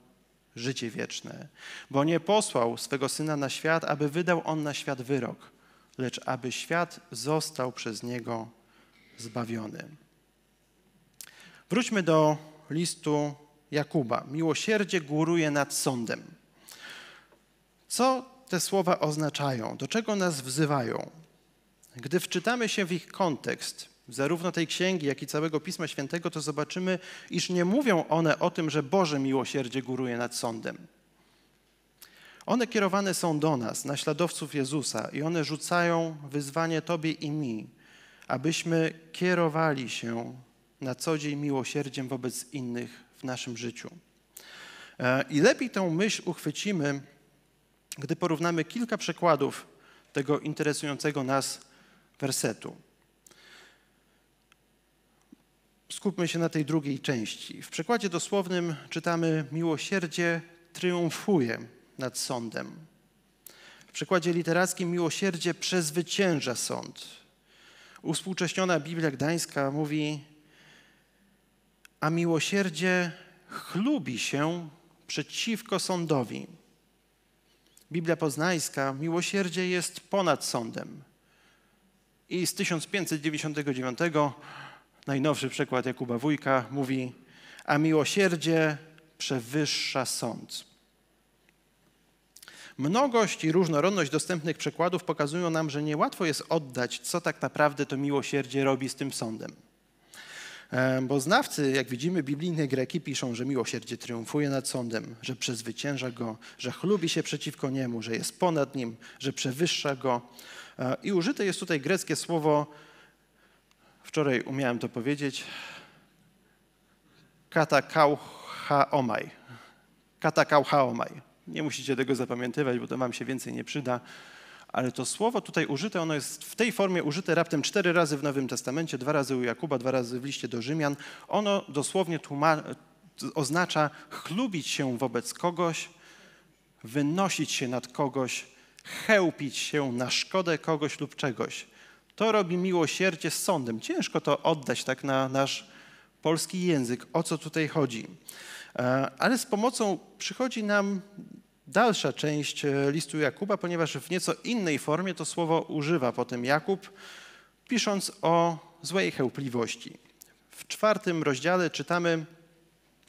A: życie wieczne. Bo nie posłał swego syna na świat, aby wydał on na świat wyrok, lecz aby świat został przez niego zbawiony. Wróćmy do listu Jakuba. Miłosierdzie góruje nad sądem. Co te słowa oznaczają? Do czego nas wzywają? Gdy wczytamy się w ich kontekst, zarówno tej księgi, jak i całego Pisma Świętego, to zobaczymy, iż nie mówią one o tym, że Boże miłosierdzie góruje nad sądem. One kierowane są do nas, naśladowców Jezusa, i one rzucają wyzwanie Tobie i mi, abyśmy kierowali się na co dzień miłosierdziem wobec innych w naszym życiu. E, I lepiej tę myśl uchwycimy, gdy porównamy kilka przykładów tego interesującego nas wersetu. Skupmy się na tej drugiej części. W przekładzie dosłownym czytamy: Miłosierdzie triumfuje nad sądem. W przekładzie literackim miłosierdzie przezwycięża sąd. Uspółcześniona Biblia Gdańska mówi: A miłosierdzie chlubi się przeciwko sądowi. Biblia Poznańska: Miłosierdzie jest ponad sądem. I z 1599 najnowszy przekład Jakuba Wójka mówi, a miłosierdzie przewyższa sąd. Mnogość i różnorodność dostępnych przekładów pokazują nam, że niełatwo jest oddać, co tak naprawdę to miłosierdzie robi z tym sądem. Bo znawcy, jak widzimy, biblijne Greki piszą, że miłosierdzie triumfuje nad sądem, że przezwycięża go, że chlubi się przeciwko niemu, że jest ponad nim, że przewyższa go, E, I użyte jest tutaj greckie słowo, wczoraj umiałem to powiedzieć, katakauchaomai. Katakauchaomaj. Nie musicie tego zapamiętywać, bo to wam się więcej nie przyda. Ale to słowo tutaj użyte, ono jest w tej formie użyte raptem cztery razy w Nowym Testamencie, dwa razy u Jakuba, dwa razy w liście do Rzymian. Ono dosłownie oznacza chlubić się wobec kogoś, wynosić się nad kogoś, chełpić się na szkodę kogoś lub czegoś. To robi miłosierdzie z sądem. Ciężko to oddać tak na nasz polski język, o co tutaj chodzi. E, ale z pomocą przychodzi nam dalsza część e, listu Jakuba, ponieważ w nieco innej formie to słowo używa potem Jakub, pisząc o złej chełpliwości. W czwartym rozdziale czytamy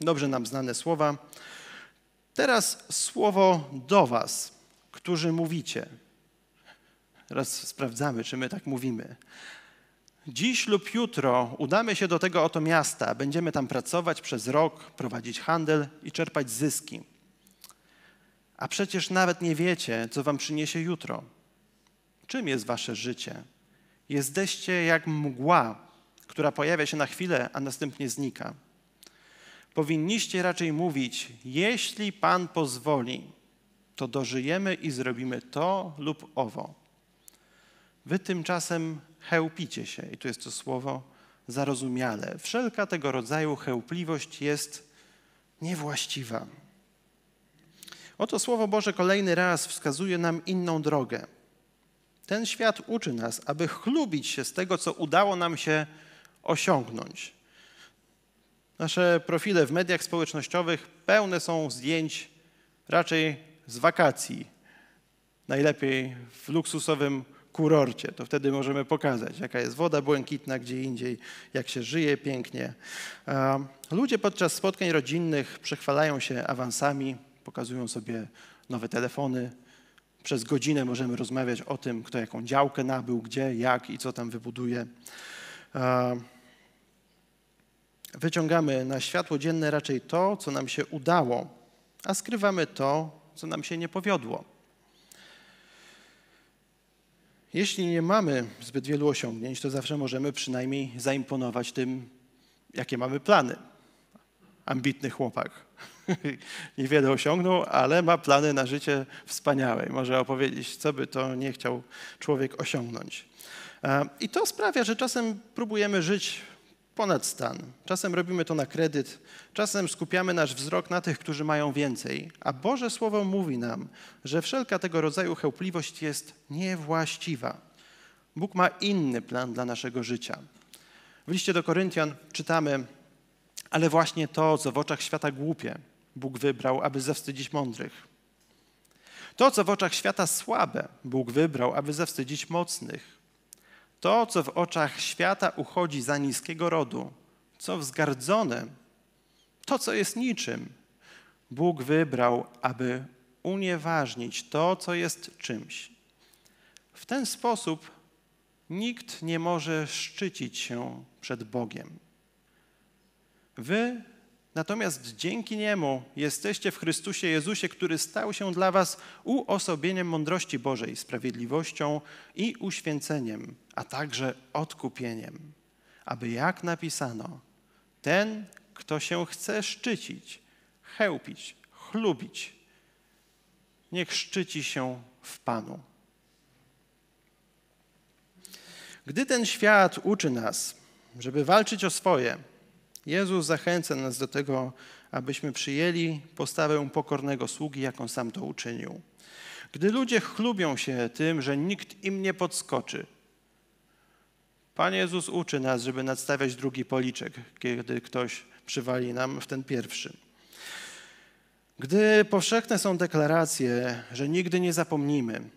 A: dobrze nam znane słowa. Teraz słowo do Was którzy mówicie. Raz sprawdzamy, czy my tak mówimy. Dziś lub jutro udamy się do tego oto miasta. Będziemy tam pracować przez rok, prowadzić handel i czerpać zyski. A przecież nawet nie wiecie, co wam przyniesie jutro. Czym jest wasze życie? Jesteście jak mgła, która pojawia się na chwilę, a następnie znika. Powinniście raczej mówić: Jeśli Pan pozwoli, to dożyjemy i zrobimy to lub owo. Wy tymczasem chełpicie się, i tu jest to słowo zarozumiale. Wszelka tego rodzaju chełpliwość jest niewłaściwa. Oto Słowo Boże kolejny raz wskazuje nam inną drogę. Ten świat uczy nas, aby chlubić się z tego, co udało nam się osiągnąć. Nasze profile w mediach społecznościowych pełne są zdjęć raczej z wakacji, najlepiej w luksusowym kurorcie. To wtedy możemy pokazać, jaka jest woda błękitna gdzie indziej, jak się żyje pięknie. Ludzie podczas spotkań rodzinnych przechwalają się awansami, pokazują sobie nowe telefony. Przez godzinę możemy rozmawiać o tym, kto jaką działkę nabył, gdzie, jak i co tam wybuduje. Wyciągamy na światło dzienne raczej to, co nam się udało, a skrywamy to, co nam się nie powiodło. Jeśli nie mamy zbyt wielu osiągnięć, to zawsze możemy przynajmniej zaimponować tym, jakie mamy plany. Ambitny chłopak. Niewiele osiągnął, ale ma plany na życie wspaniałe. Może opowiedzieć, co by to nie chciał człowiek osiągnąć. E, I to sprawia, że czasem próbujemy żyć ponad stan. Czasem robimy to na kredyt, czasem skupiamy nasz wzrok na tych, którzy mają więcej, a Boże Słowo mówi nam, że wszelka tego rodzaju chełpliwość jest niewłaściwa. Bóg ma inny plan dla naszego życia. W liście do Koryntian czytamy, ale właśnie to, co w oczach świata głupie, Bóg wybrał, aby zawstydzić mądrych. To, co w oczach świata słabe, Bóg wybrał, aby zawstydzić mocnych. To, co w oczach świata uchodzi za niskiego rodu, co wzgardzone, to, co jest niczym, Bóg wybrał, aby unieważnić to, co jest czymś. W ten sposób nikt nie może szczycić się przed Bogiem. Wy Natomiast dzięki niemu jesteście w Chrystusie Jezusie, który stał się dla was uosobieniem mądrości Bożej, sprawiedliwością i uświęceniem, a także odkupieniem, aby jak napisano, ten, kto się chce szczycić, chełpić, chlubić, niech szczyci się w Panu. Gdy ten świat uczy nas, żeby walczyć o swoje, Jezus zachęca nas do tego, abyśmy przyjęli postawę pokornego sługi, jaką sam to uczynił. Gdy ludzie chlubią się tym, że nikt im nie podskoczy, Pan Jezus uczy nas, żeby nadstawiać drugi policzek, kiedy ktoś przywali nam w ten pierwszy. Gdy powszechne są deklaracje, że nigdy nie zapomnimy,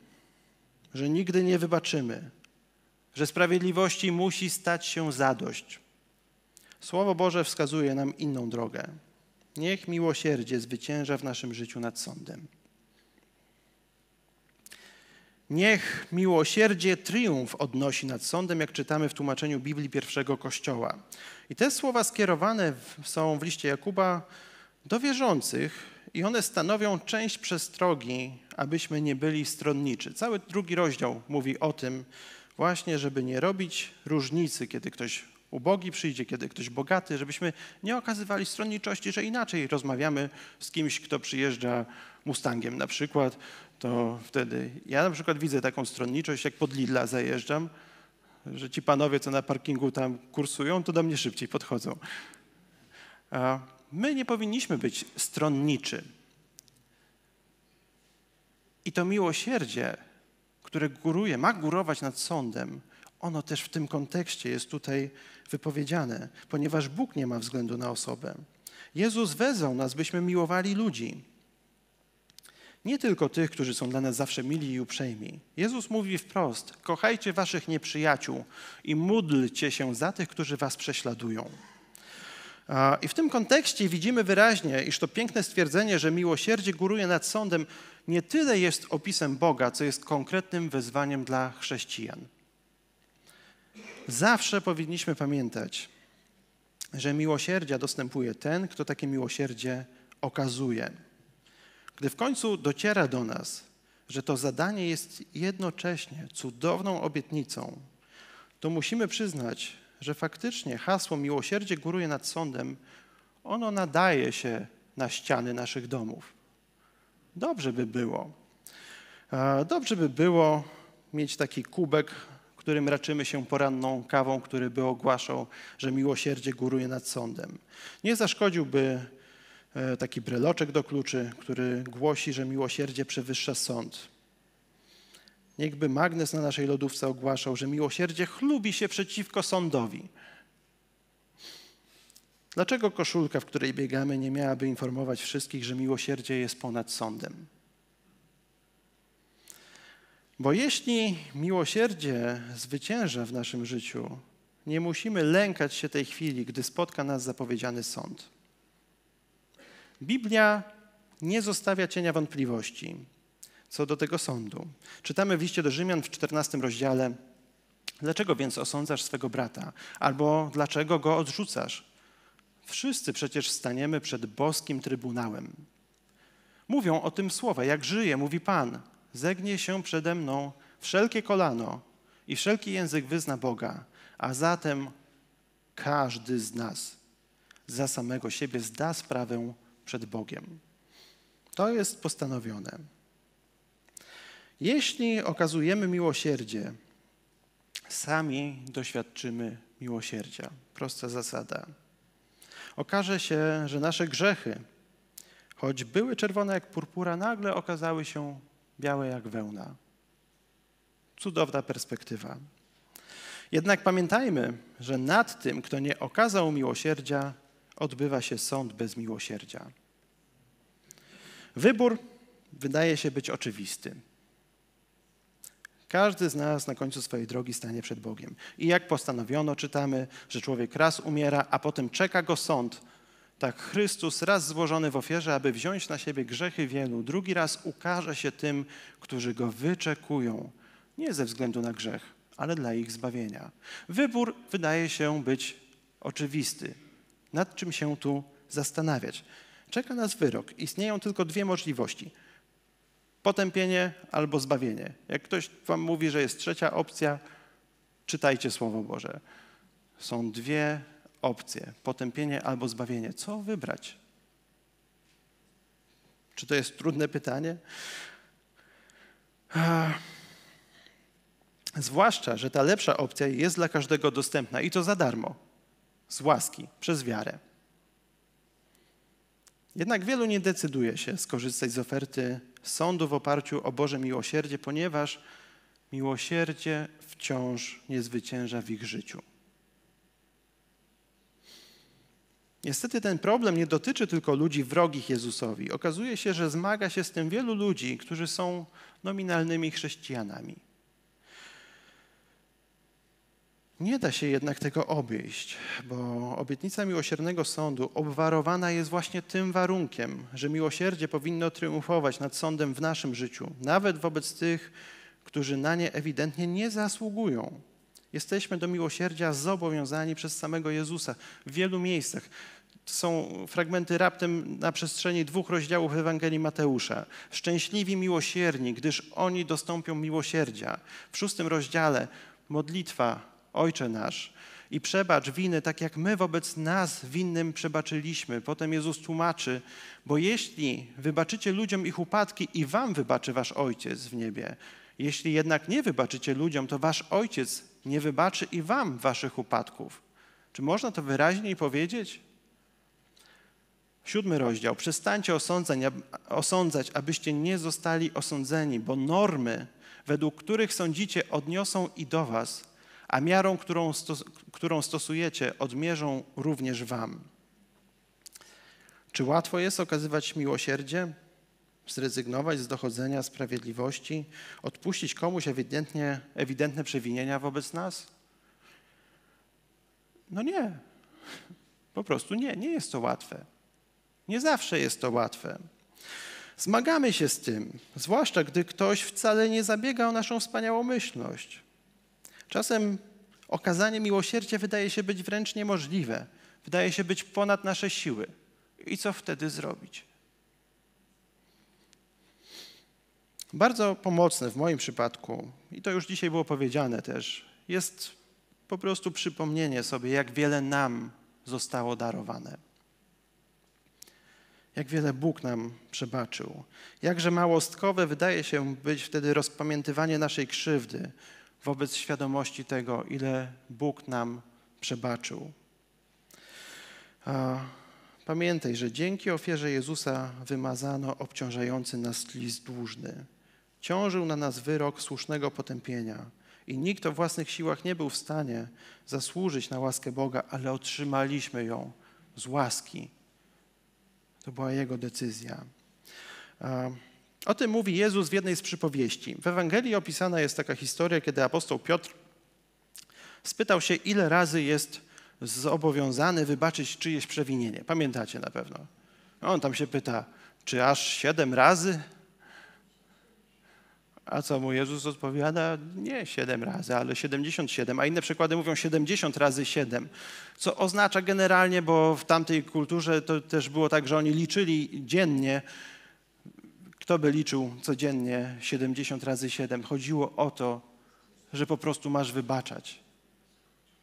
A: że nigdy nie wybaczymy, że sprawiedliwości musi stać się zadość, Słowo Boże wskazuje nam inną drogę. Niech miłosierdzie zwycięża w naszym życiu nad sądem. Niech miłosierdzie triumf odnosi nad sądem, jak czytamy w tłumaczeniu Biblii pierwszego Kościoła. I te słowa skierowane są w liście Jakuba do wierzących i one stanowią część przestrogi, abyśmy nie byli stronniczy. Cały drugi rozdział mówi o tym właśnie, żeby nie robić różnicy, kiedy ktoś ubogi, przyjdzie kiedy ktoś bogaty, żebyśmy nie okazywali stronniczości, że inaczej rozmawiamy z kimś, kto przyjeżdża Mustangiem na przykład, to wtedy ja na przykład widzę taką stronniczość, jak pod Lidla zajeżdżam, że ci panowie, co na parkingu tam kursują, to do mnie szybciej podchodzą. A my nie powinniśmy być stronniczy. I to miłosierdzie, które góruje, ma górować nad sądem, ono też w tym kontekście jest tutaj wypowiedziane, ponieważ Bóg nie ma względu na osobę. Jezus wezwał nas, byśmy miłowali ludzi. Nie tylko tych, którzy są dla nas zawsze mili i uprzejmi. Jezus mówi wprost: kochajcie waszych nieprzyjaciół i módlcie się za tych, którzy was prześladują. I w tym kontekście widzimy wyraźnie, iż to piękne stwierdzenie, że miłosierdzie góruje nad sądem, nie tyle jest opisem Boga, co jest konkretnym wezwaniem dla chrześcijan. Zawsze powinniśmy pamiętać, że miłosierdzia dostępuje ten, kto takie miłosierdzie okazuje. Gdy w końcu dociera do nas, że to zadanie jest jednocześnie cudowną obietnicą, to musimy przyznać, że faktycznie hasło miłosierdzie góruje nad sądem, ono nadaje się na ściany naszych domów. Dobrze by było. Dobrze by było mieć taki kubek którym raczymy się poranną kawą, który by ogłaszał, że miłosierdzie góruje nad sądem. Nie zaszkodziłby e, taki bryloczek do kluczy, który głosi, że miłosierdzie przewyższa sąd. Niechby magnes na naszej lodówce ogłaszał, że miłosierdzie chlubi się przeciwko sądowi. Dlaczego koszulka, w której biegamy, nie miałaby informować wszystkich, że miłosierdzie jest ponad sądem? Bo jeśli miłosierdzie zwycięża w naszym życiu, nie musimy lękać się tej chwili, gdy spotka nas zapowiedziany sąd. Biblia nie zostawia cienia wątpliwości co do tego sądu. Czytamy w liście do Rzymian w 14 rozdziale: Dlaczego więc osądzasz swego brata, albo dlaczego go odrzucasz? Wszyscy przecież staniemy przed boskim trybunałem. Mówią o tym słowa: Jak żyje, mówi Pan zegnie się przede mną wszelkie kolano i wszelki język wyzna Boga, a zatem każdy z nas za samego siebie zda sprawę przed Bogiem. To jest postanowione. Jeśli okazujemy miłosierdzie, sami doświadczymy miłosierdzia. Prosta zasada. Okaże się, że nasze grzechy, choć były czerwone jak purpura, nagle okazały się białe jak wełna. Cudowna perspektywa. Jednak pamiętajmy, że nad tym, kto nie okazał miłosierdzia, odbywa się sąd bez miłosierdzia. Wybór wydaje się być oczywisty. Każdy z nas na końcu swojej drogi stanie przed Bogiem. I jak postanowiono, czytamy, że człowiek raz umiera, a potem czeka go sąd, tak Chrystus raz złożony w ofierze, aby wziąć na siebie grzechy wielu, drugi raz ukaże się tym, którzy go wyczekują, nie ze względu na grzech, ale dla ich zbawienia. Wybór wydaje się być oczywisty. Nad czym się tu zastanawiać? Czeka nas wyrok. Istnieją tylko dwie możliwości: potępienie albo zbawienie. Jak ktoś wam mówi, że jest trzecia opcja, czytajcie Słowo Boże. Są dwie opcje: potępienie albo zbawienie. Co wybrać? Czy to jest trudne pytanie? Zwłaszcza, że ta lepsza opcja jest dla każdego dostępna i to za darmo, z łaski, przez wiarę. Jednak wielu nie decyduje się skorzystać z oferty sądu w oparciu o Boże miłosierdzie, ponieważ miłosierdzie wciąż nie zwycięża w ich życiu. Niestety ten problem nie dotyczy tylko ludzi wrogich Jezusowi. Okazuje się, że zmaga się z tym wielu ludzi, którzy są nominalnymi chrześcijanami. Nie da się jednak tego obejść, bo obietnica miłosiernego sądu obwarowana jest właśnie tym warunkiem, że miłosierdzie powinno triumfować nad sądem w naszym życiu, nawet wobec tych, którzy na nie ewidentnie nie zasługują. Jesteśmy do miłosierdzia zobowiązani przez samego Jezusa w wielu miejscach. To są fragmenty raptem na przestrzeni dwóch rozdziałów Ewangelii Mateusza. Szczęśliwi miłosierni, gdyż oni dostąpią miłosierdzia. W szóstym rozdziale modlitwa Ojcze nasz i przebacz winy, tak jak my wobec nas winnym przebaczyliśmy. Potem Jezus tłumaczy, bo jeśli wybaczycie ludziom ich upadki i wam wybaczy wasz Ojciec w niebie, jeśli jednak nie wybaczycie ludziom, to wasz ojciec nie wybaczy i wam waszych upadków. Czy można to wyraźniej powiedzieć? Siódmy rozdział. Przestańcie osądzać, abyście nie zostali osądzeni, bo normy, według których sądzicie, odniosą i do was, a miarą, którą, stos którą stosujecie, odmierzą również wam. Czy łatwo jest okazywać miłosierdzie? zrezygnować z dochodzenia sprawiedliwości, odpuścić komuś ewidentnie, ewidentne przewinienia wobec nas? No nie. Po prostu nie, nie jest to łatwe. Nie zawsze jest to łatwe. Zmagamy się z tym, zwłaszcza gdy ktoś wcale nie zabiega o naszą wspaniałomyślność. Czasem okazanie miłosierdzia wydaje się być wręcz niemożliwe, wydaje się być ponad nasze siły. I co wtedy zrobić? Bardzo pomocne w moim przypadku, i to już dzisiaj było powiedziane też, jest po prostu przypomnienie sobie, jak wiele nam zostało darowane. Jak wiele Bóg nam przebaczył. Jakże małostkowe wydaje się być wtedy rozpamiętywanie naszej krzywdy wobec świadomości tego, ile Bóg nam przebaczył. A pamiętaj, że dzięki ofierze Jezusa wymazano obciążający nas list dłużny ciążył na nas wyrok słusznego potępienia. I nikt o własnych siłach nie był w stanie zasłużyć na łaskę Boga, ale otrzymaliśmy ją z łaski. To była Jego decyzja. O tym mówi Jezus w jednej z przypowieści. W Ewangelii opisana jest taka historia, kiedy apostoł Piotr spytał się, ile razy jest zobowiązany wybaczyć czyjeś przewinienie. Pamiętacie na pewno. On tam się pyta, czy aż siedem razy? A co mu Jezus odpowiada? Nie siedem razy, ale 77, a inne przykłady mówią 70 razy 7, co oznacza generalnie, bo w tamtej kulturze to też było tak, że oni liczyli dziennie. Kto by liczył codziennie 70 razy 7? Chodziło o to, że po prostu masz wybaczać.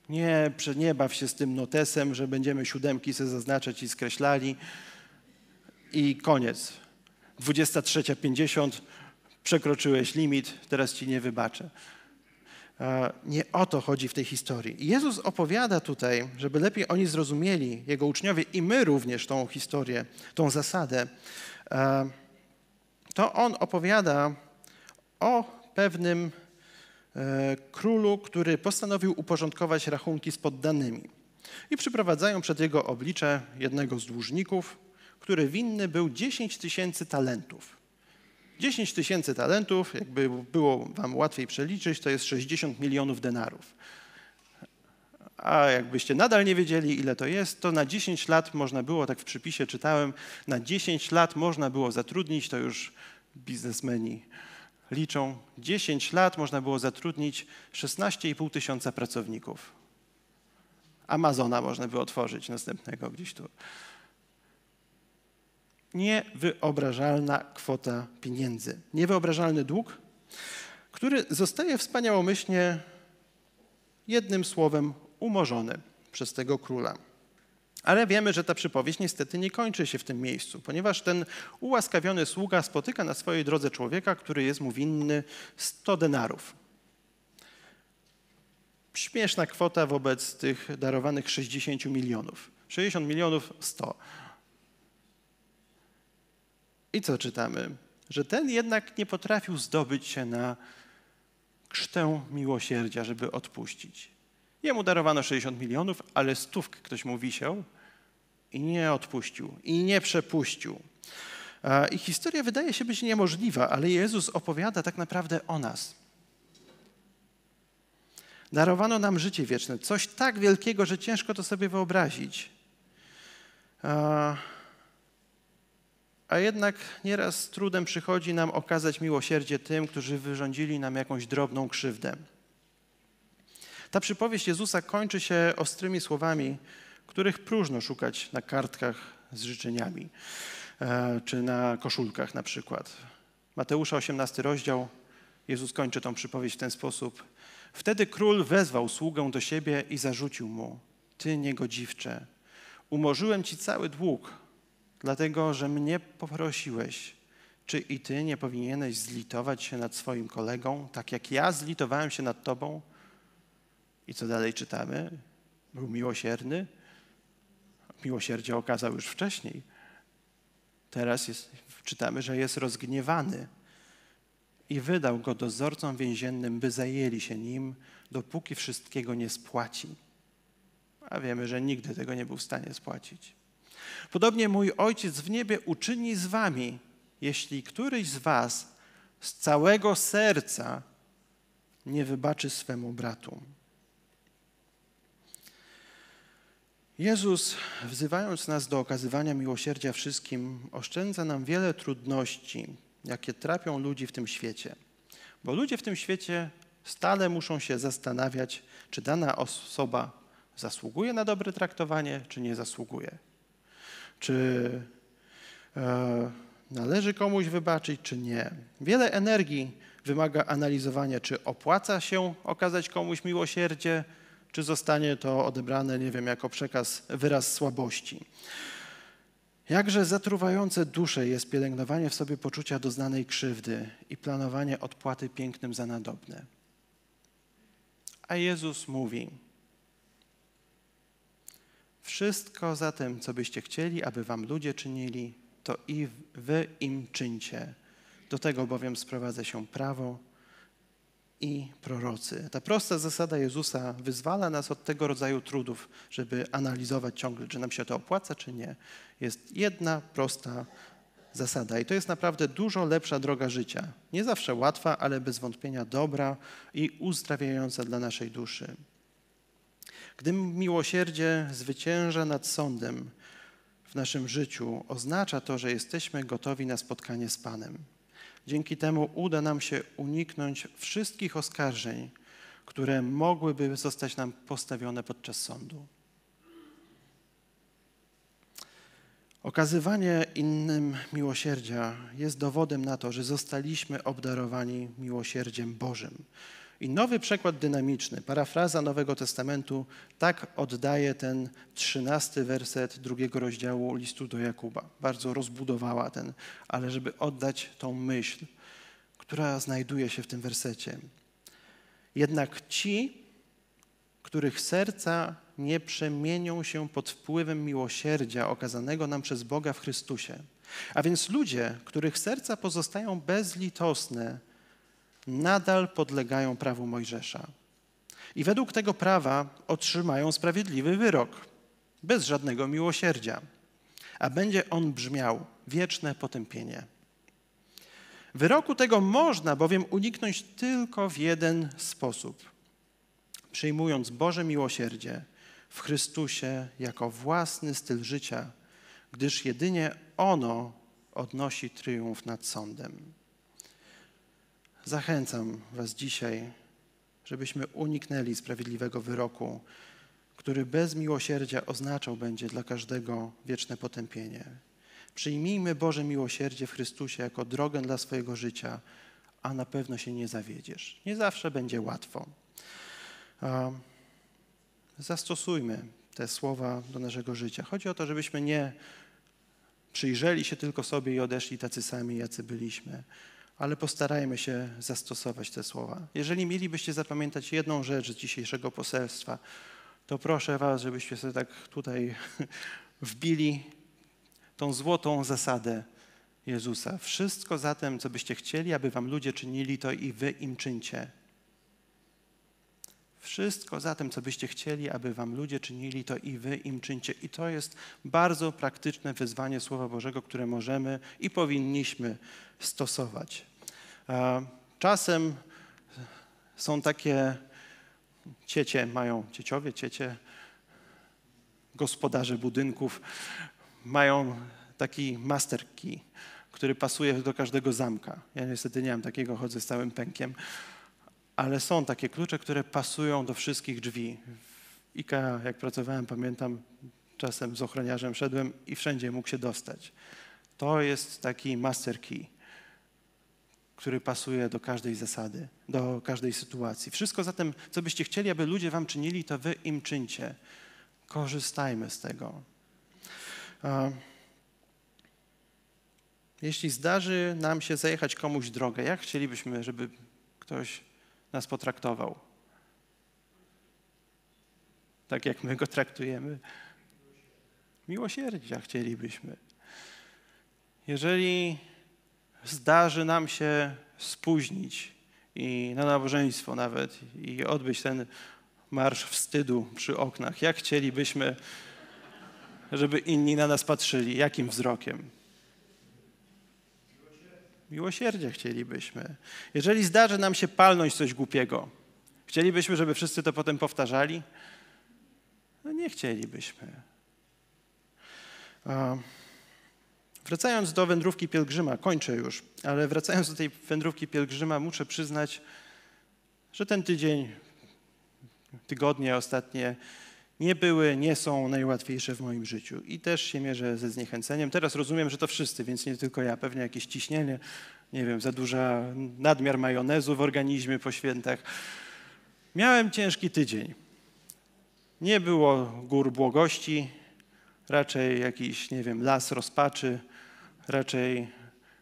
A: Nie, nie baw się z tym notesem, że będziemy siódemki sobie zaznaczać i skreślali. I koniec. 23.50 przekroczyłeś limit, teraz ci nie wybaczę. E, nie o to chodzi w tej historii. Jezus opowiada tutaj, żeby lepiej oni zrozumieli, Jego uczniowie i my również tą historię, tą zasadę, e, to On opowiada o pewnym e, królu, który postanowił uporządkować rachunki z poddanymi. I przyprowadzają przed jego oblicze jednego z dłużników, który winny był 10 tysięcy talentów. 10 tysięcy talentów, jakby było wam łatwiej przeliczyć, to jest 60 milionów denarów. A jakbyście nadal nie wiedzieli, ile to jest, to na 10 lat można było, tak w przypisie czytałem, na 10 lat można było zatrudnić, to już biznesmeni liczą, 10 lat można było zatrudnić 16,5 tysiąca pracowników. Amazona można by otworzyć następnego gdzieś tu niewyobrażalna kwota pieniędzy, niewyobrażalny dług, który zostaje wspaniałomyślnie jednym słowem umorzony przez tego króla. Ale wiemy, że ta przypowieść niestety nie kończy się w tym miejscu, ponieważ ten ułaskawiony sługa spotyka na swojej drodze człowieka, który jest mu winny 100 denarów. Śmieszna kwota wobec tych darowanych 60 milionów. 60 milionów 100. I co czytamy? Że ten jednak nie potrafił zdobyć się na krztę miłosierdzia, żeby odpuścić. Jemu darowano 60 milionów, ale stówkę ktoś mu wisiał i nie odpuścił, i nie przepuścił. I historia wydaje się być niemożliwa, ale Jezus opowiada tak naprawdę o nas. Darowano nam życie wieczne, coś tak wielkiego, że ciężko to sobie wyobrazić. A jednak nieraz z trudem przychodzi nam okazać miłosierdzie tym, którzy wyrządzili nam jakąś drobną krzywdę. Ta przypowieść Jezusa kończy się ostrymi słowami, których próżno szukać na kartkach z życzeniami e, czy na koszulkach na przykład. Mateusza 18 rozdział. Jezus kończy tą przypowieść w ten sposób. Wtedy król wezwał sługę do siebie i zarzucił mu: Ty niegodziwcze, umorzyłem ci cały dług dlatego że mnie poprosiłeś, czy i ty nie powinieneś zlitować się nad swoim kolegą, tak jak ja zlitowałem się nad tobą? I co dalej czytamy? Był miłosierny. Miłosierdzie okazał już wcześniej. Teraz jest, czytamy, że jest rozgniewany i wydał go dozorcom więziennym, by zajęli się nim, dopóki wszystkiego nie spłaci. A wiemy, że nigdy tego nie był w stanie spłacić. Podobnie mój Ojciec w niebie uczyni z wami, jeśli któryś z was z całego serca nie wybaczy swemu bratu. Jezus, wzywając nas do okazywania miłosierdzia wszystkim, oszczędza nam wiele trudności, jakie trapią ludzi w tym świecie. Bo ludzie w tym świecie stale muszą się zastanawiać, czy dana osoba zasługuje na dobre traktowanie, czy nie zasługuje czy e, należy komuś wybaczyć, czy nie. Wiele energii wymaga analizowania, czy opłaca się okazać komuś miłosierdzie, czy zostanie to odebrane, nie wiem, jako przekaz, wyraz słabości. Jakże zatruwające duszę jest pielęgnowanie w sobie poczucia doznanej krzywdy i planowanie odpłaty pięknym za nadobne. A Jezus mówi, wszystko za tym, co byście chcieli, aby wam ludzie czynili, to i wy im czyńcie. Do tego bowiem sprowadza się prawo i prorocy. Ta prosta zasada Jezusa wyzwala nas od tego rodzaju trudów, żeby analizować ciągle, czy nam się to opłaca, czy nie. Jest jedna prosta zasada i to jest naprawdę dużo lepsza droga życia. Nie zawsze łatwa, ale bez wątpienia dobra i uzdrawiająca dla naszej duszy. Gdy miłosierdzie zwycięża nad sądem w naszym życiu, oznacza to, że jesteśmy gotowi na spotkanie z Panem. Dzięki temu uda nam się uniknąć wszystkich oskarżeń, które mogłyby zostać nam postawione podczas sądu. Okazywanie innym miłosierdzia jest dowodem na to, że zostaliśmy obdarowani miłosierdziem Bożym, i nowy przekład dynamiczny, parafraza Nowego Testamentu, tak oddaje ten trzynasty werset drugiego rozdziału listu do Jakuba. Bardzo rozbudowała ten, ale żeby oddać tą myśl, która znajduje się w tym wersecie. Jednak ci, których serca nie przemienią się pod wpływem miłosierdzia okazanego nam przez Boga w Chrystusie. A więc ludzie, których serca pozostają bezlitosne, nadal podlegają prawu Mojżesza. I według tego prawa otrzymają sprawiedliwy wyrok, bez żadnego miłosierdzia. A będzie on brzmiał wieczne potępienie. Wyroku tego można bowiem uniknąć tylko w jeden sposób: przyjmując Boże miłosierdzie w Chrystusie jako własny styl życia, gdyż jedynie ono odnosi triumf nad sądem. Zachęcam Was dzisiaj, żebyśmy uniknęli sprawiedliwego wyroku, który bez miłosierdzia oznaczał będzie dla każdego wieczne potępienie. Przyjmijmy Boże miłosierdzie w Chrystusie jako drogę dla swojego życia, a na pewno się nie zawiedziesz. Nie zawsze będzie łatwo. Zastosujmy te słowa do naszego życia. Chodzi o to, żebyśmy nie przyjrzeli się tylko sobie i odeszli tacy sami, jacy byliśmy, ale postarajmy się zastosować te słowa. Jeżeli mielibyście zapamiętać jedną rzecz z dzisiejszego poselstwa, to proszę Was, żebyście sobie tak tutaj wbili tą złotą zasadę Jezusa. Wszystko zatem, co byście chcieli, aby Wam ludzie czynili, to i Wy im czyńcie. Wszystko za tym, co byście chcieli, aby wam ludzie czynili, to i wy im czyńcie. I to jest bardzo praktyczne wyzwanie Słowa Bożego, które możemy i powinniśmy stosować. Czasem są takie ciecie, mają cieciowie, ciecie, gospodarze budynków, mają taki master key, który pasuje do każdego zamka. Ja niestety nie mam takiego, chodzę z całym pękiem, ale są takie klucze, które pasują do wszystkich drzwi. W IKEA, jak pracowałem, pamiętam, czasem z ochroniarzem szedłem i wszędzie mógł się dostać. To jest taki master key który pasuje do każdej zasady, do każdej sytuacji. Wszystko zatem, co byście chcieli, aby ludzie wam czynili, to wy im czyńcie. Korzystajmy z tego. Jeśli zdarzy nam się zajechać komuś drogę, jak chcielibyśmy, żeby ktoś nas potraktował? Tak jak my go traktujemy? Miłosierdzia chcielibyśmy. Jeżeli zdarzy nam się spóźnić i na nabożeństwo nawet i odbyć ten marsz wstydu przy oknach. Jak chcielibyśmy, żeby inni na nas patrzyli? Jakim wzrokiem? Miłosierdzie chcielibyśmy. Jeżeli zdarzy nam się palnąć coś głupiego, chcielibyśmy, żeby wszyscy to potem powtarzali? No nie chcielibyśmy. Um. Wracając do wędrówki pielgrzyma, kończę już, ale wracając do tej wędrówki pielgrzyma, muszę przyznać, że ten tydzień, tygodnie ostatnie nie były, nie są najłatwiejsze w moim życiu. I też się mierzę ze zniechęceniem. Teraz rozumiem, że to wszyscy, więc nie tylko ja. Pewnie jakieś ciśnienie, nie wiem, za duża nadmiar majonezu w organizmie po świętach. Miałem ciężki tydzień. Nie było gór błogości, raczej jakiś, nie wiem, las rozpaczy, raczej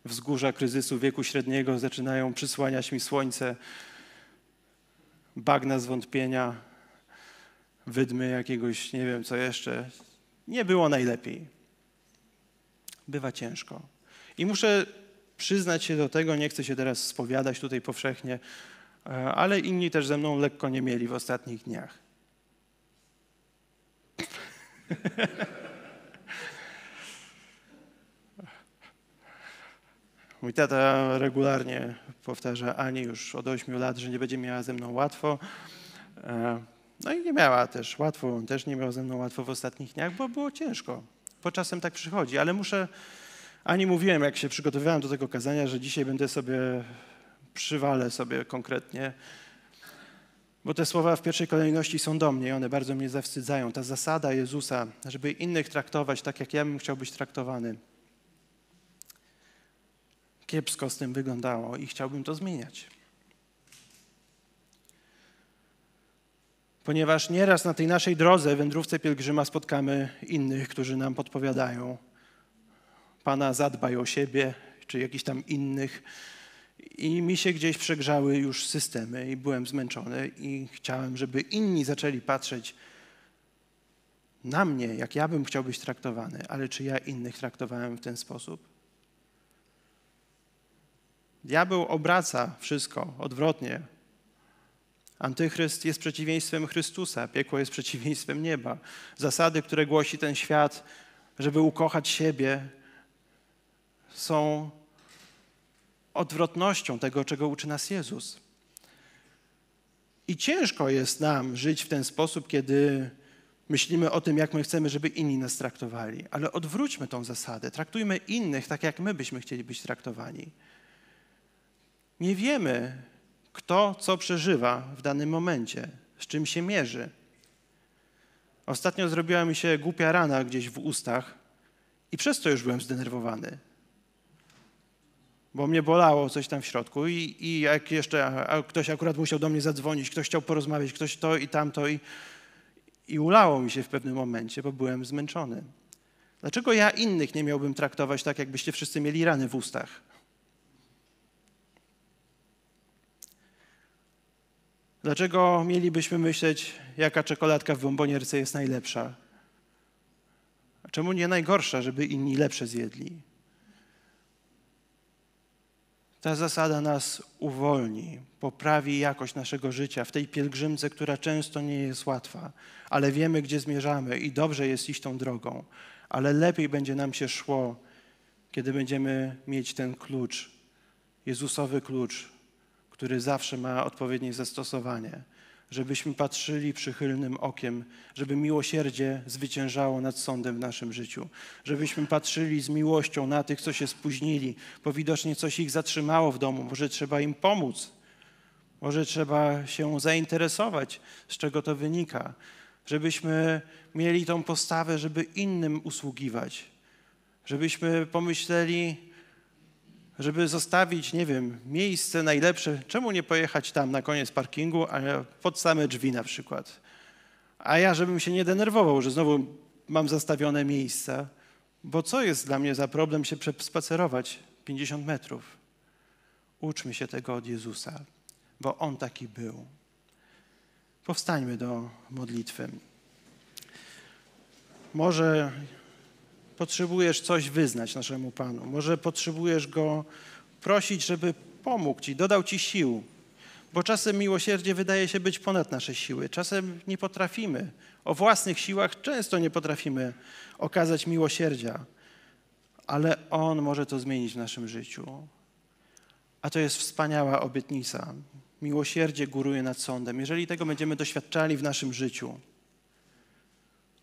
A: wzgórza kryzysu wieku średniego zaczynają przysłaniać mi słońce, bagna zwątpienia, wydmy jakiegoś, nie wiem co jeszcze. Nie było najlepiej. Bywa ciężko. I muszę przyznać się do tego, nie chcę się teraz spowiadać tutaj powszechnie, e, ale inni też ze mną lekko nie mieli w ostatnich dniach. Mój tata regularnie powtarza Ani już od 8 lat, że nie będzie miała ze mną łatwo. E, no i nie miała też łatwo, on też nie miał ze mną łatwo w ostatnich dniach, bo było ciężko. Po czasem tak przychodzi, ale muszę, Ani mówiłem, jak się przygotowywałem do tego kazania, że dzisiaj będę sobie, przywalę sobie konkretnie, bo te słowa w pierwszej kolejności są do mnie i one bardzo mnie zawstydzają. Ta zasada Jezusa, żeby innych traktować tak, jak ja bym chciał być traktowany – kiepsko z tym wyglądało i chciałbym to zmieniać. Ponieważ nieraz na tej naszej drodze, wędrówce pielgrzyma, spotkamy innych, którzy nam podpowiadają: Pana zadbaj o siebie, czy jakichś tam innych. I mi się gdzieś przegrzały już systemy, i byłem zmęczony, i chciałem, żeby inni zaczęli patrzeć na mnie, jak ja bym chciał być traktowany, ale czy ja innych traktowałem w ten sposób? Diabeł obraca wszystko odwrotnie. Antychryst jest przeciwieństwem Chrystusa, piekło jest przeciwieństwem nieba. Zasady, które głosi ten świat, żeby ukochać siebie, są odwrotnością tego, czego uczy nas Jezus. I ciężko jest nam żyć w ten sposób, kiedy myślimy o tym, jak my chcemy, żeby inni nas traktowali. Ale odwróćmy tą zasadę. Traktujmy innych tak, jak my byśmy chcieli być traktowani. Nie wiemy, kto co przeżywa w danym momencie, z czym się mierzy. Ostatnio zrobiła mi się głupia rana gdzieś w ustach i przez to już byłem zdenerwowany. Bo mnie bolało coś tam w środku i, i jak jeszcze ktoś akurat musiał do mnie zadzwonić, ktoś chciał porozmawiać, ktoś to i tamto i, i ulało mi się w pewnym momencie, bo byłem zmęczony. Dlaczego ja innych nie miałbym traktować tak, jakbyście wszyscy mieli rany w ustach? Dlaczego mielibyśmy myśleć, jaka czekoladka w bombonierce jest najlepsza? A czemu nie najgorsza, żeby inni lepsze zjedli? Ta zasada nas uwolni, poprawi jakość naszego życia w tej pielgrzymce, która często nie jest łatwa, ale wiemy, gdzie zmierzamy i dobrze jest iść tą drogą, ale lepiej będzie nam się szło, kiedy będziemy mieć ten klucz, Jezusowy klucz który zawsze ma odpowiednie zastosowanie, żebyśmy patrzyli przychylnym okiem, żeby miłosierdzie zwyciężało nad sądem w naszym życiu, żebyśmy patrzyli z miłością na tych, co się spóźnili, bo widocznie coś ich zatrzymało w domu, może trzeba im pomóc, może trzeba się zainteresować, z czego to wynika, żebyśmy mieli tą postawę, żeby innym usługiwać, żebyśmy pomyśleli, żeby zostawić, nie wiem, miejsce najlepsze. Czemu nie pojechać tam na koniec parkingu, a pod same drzwi na przykład? A ja, żebym się nie denerwował, że znowu mam zastawione miejsca, bo co jest dla mnie za problem się przespacerować 50 metrów? Uczmy się tego od Jezusa, bo On taki był. Powstańmy do modlitwy. Może potrzebujesz coś wyznać naszemu Panu, może potrzebujesz Go prosić, żeby pomógł Ci, dodał Ci sił, bo czasem miłosierdzie wydaje się być ponad nasze siły, czasem nie potrafimy, o własnych siłach często nie potrafimy okazać miłosierdzia, ale On może to zmienić w naszym życiu. A to jest wspaniała obietnica. Miłosierdzie góruje nad sądem, jeżeli tego będziemy doświadczali w naszym życiu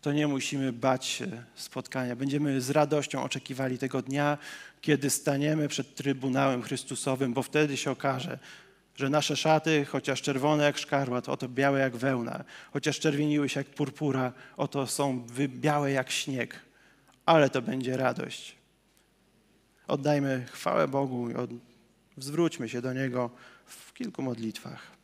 A: to nie musimy bać się spotkania. Będziemy z radością oczekiwali tego dnia, kiedy staniemy przed Trybunałem Chrystusowym, bo wtedy się okaże, że nasze szaty, chociaż czerwone jak szkarłat, oto białe jak wełna, chociaż czerwieniły się jak purpura, oto są białe jak śnieg, ale to będzie radość. Oddajmy chwałę Bogu i od... zwróćmy się do Niego w kilku modlitwach.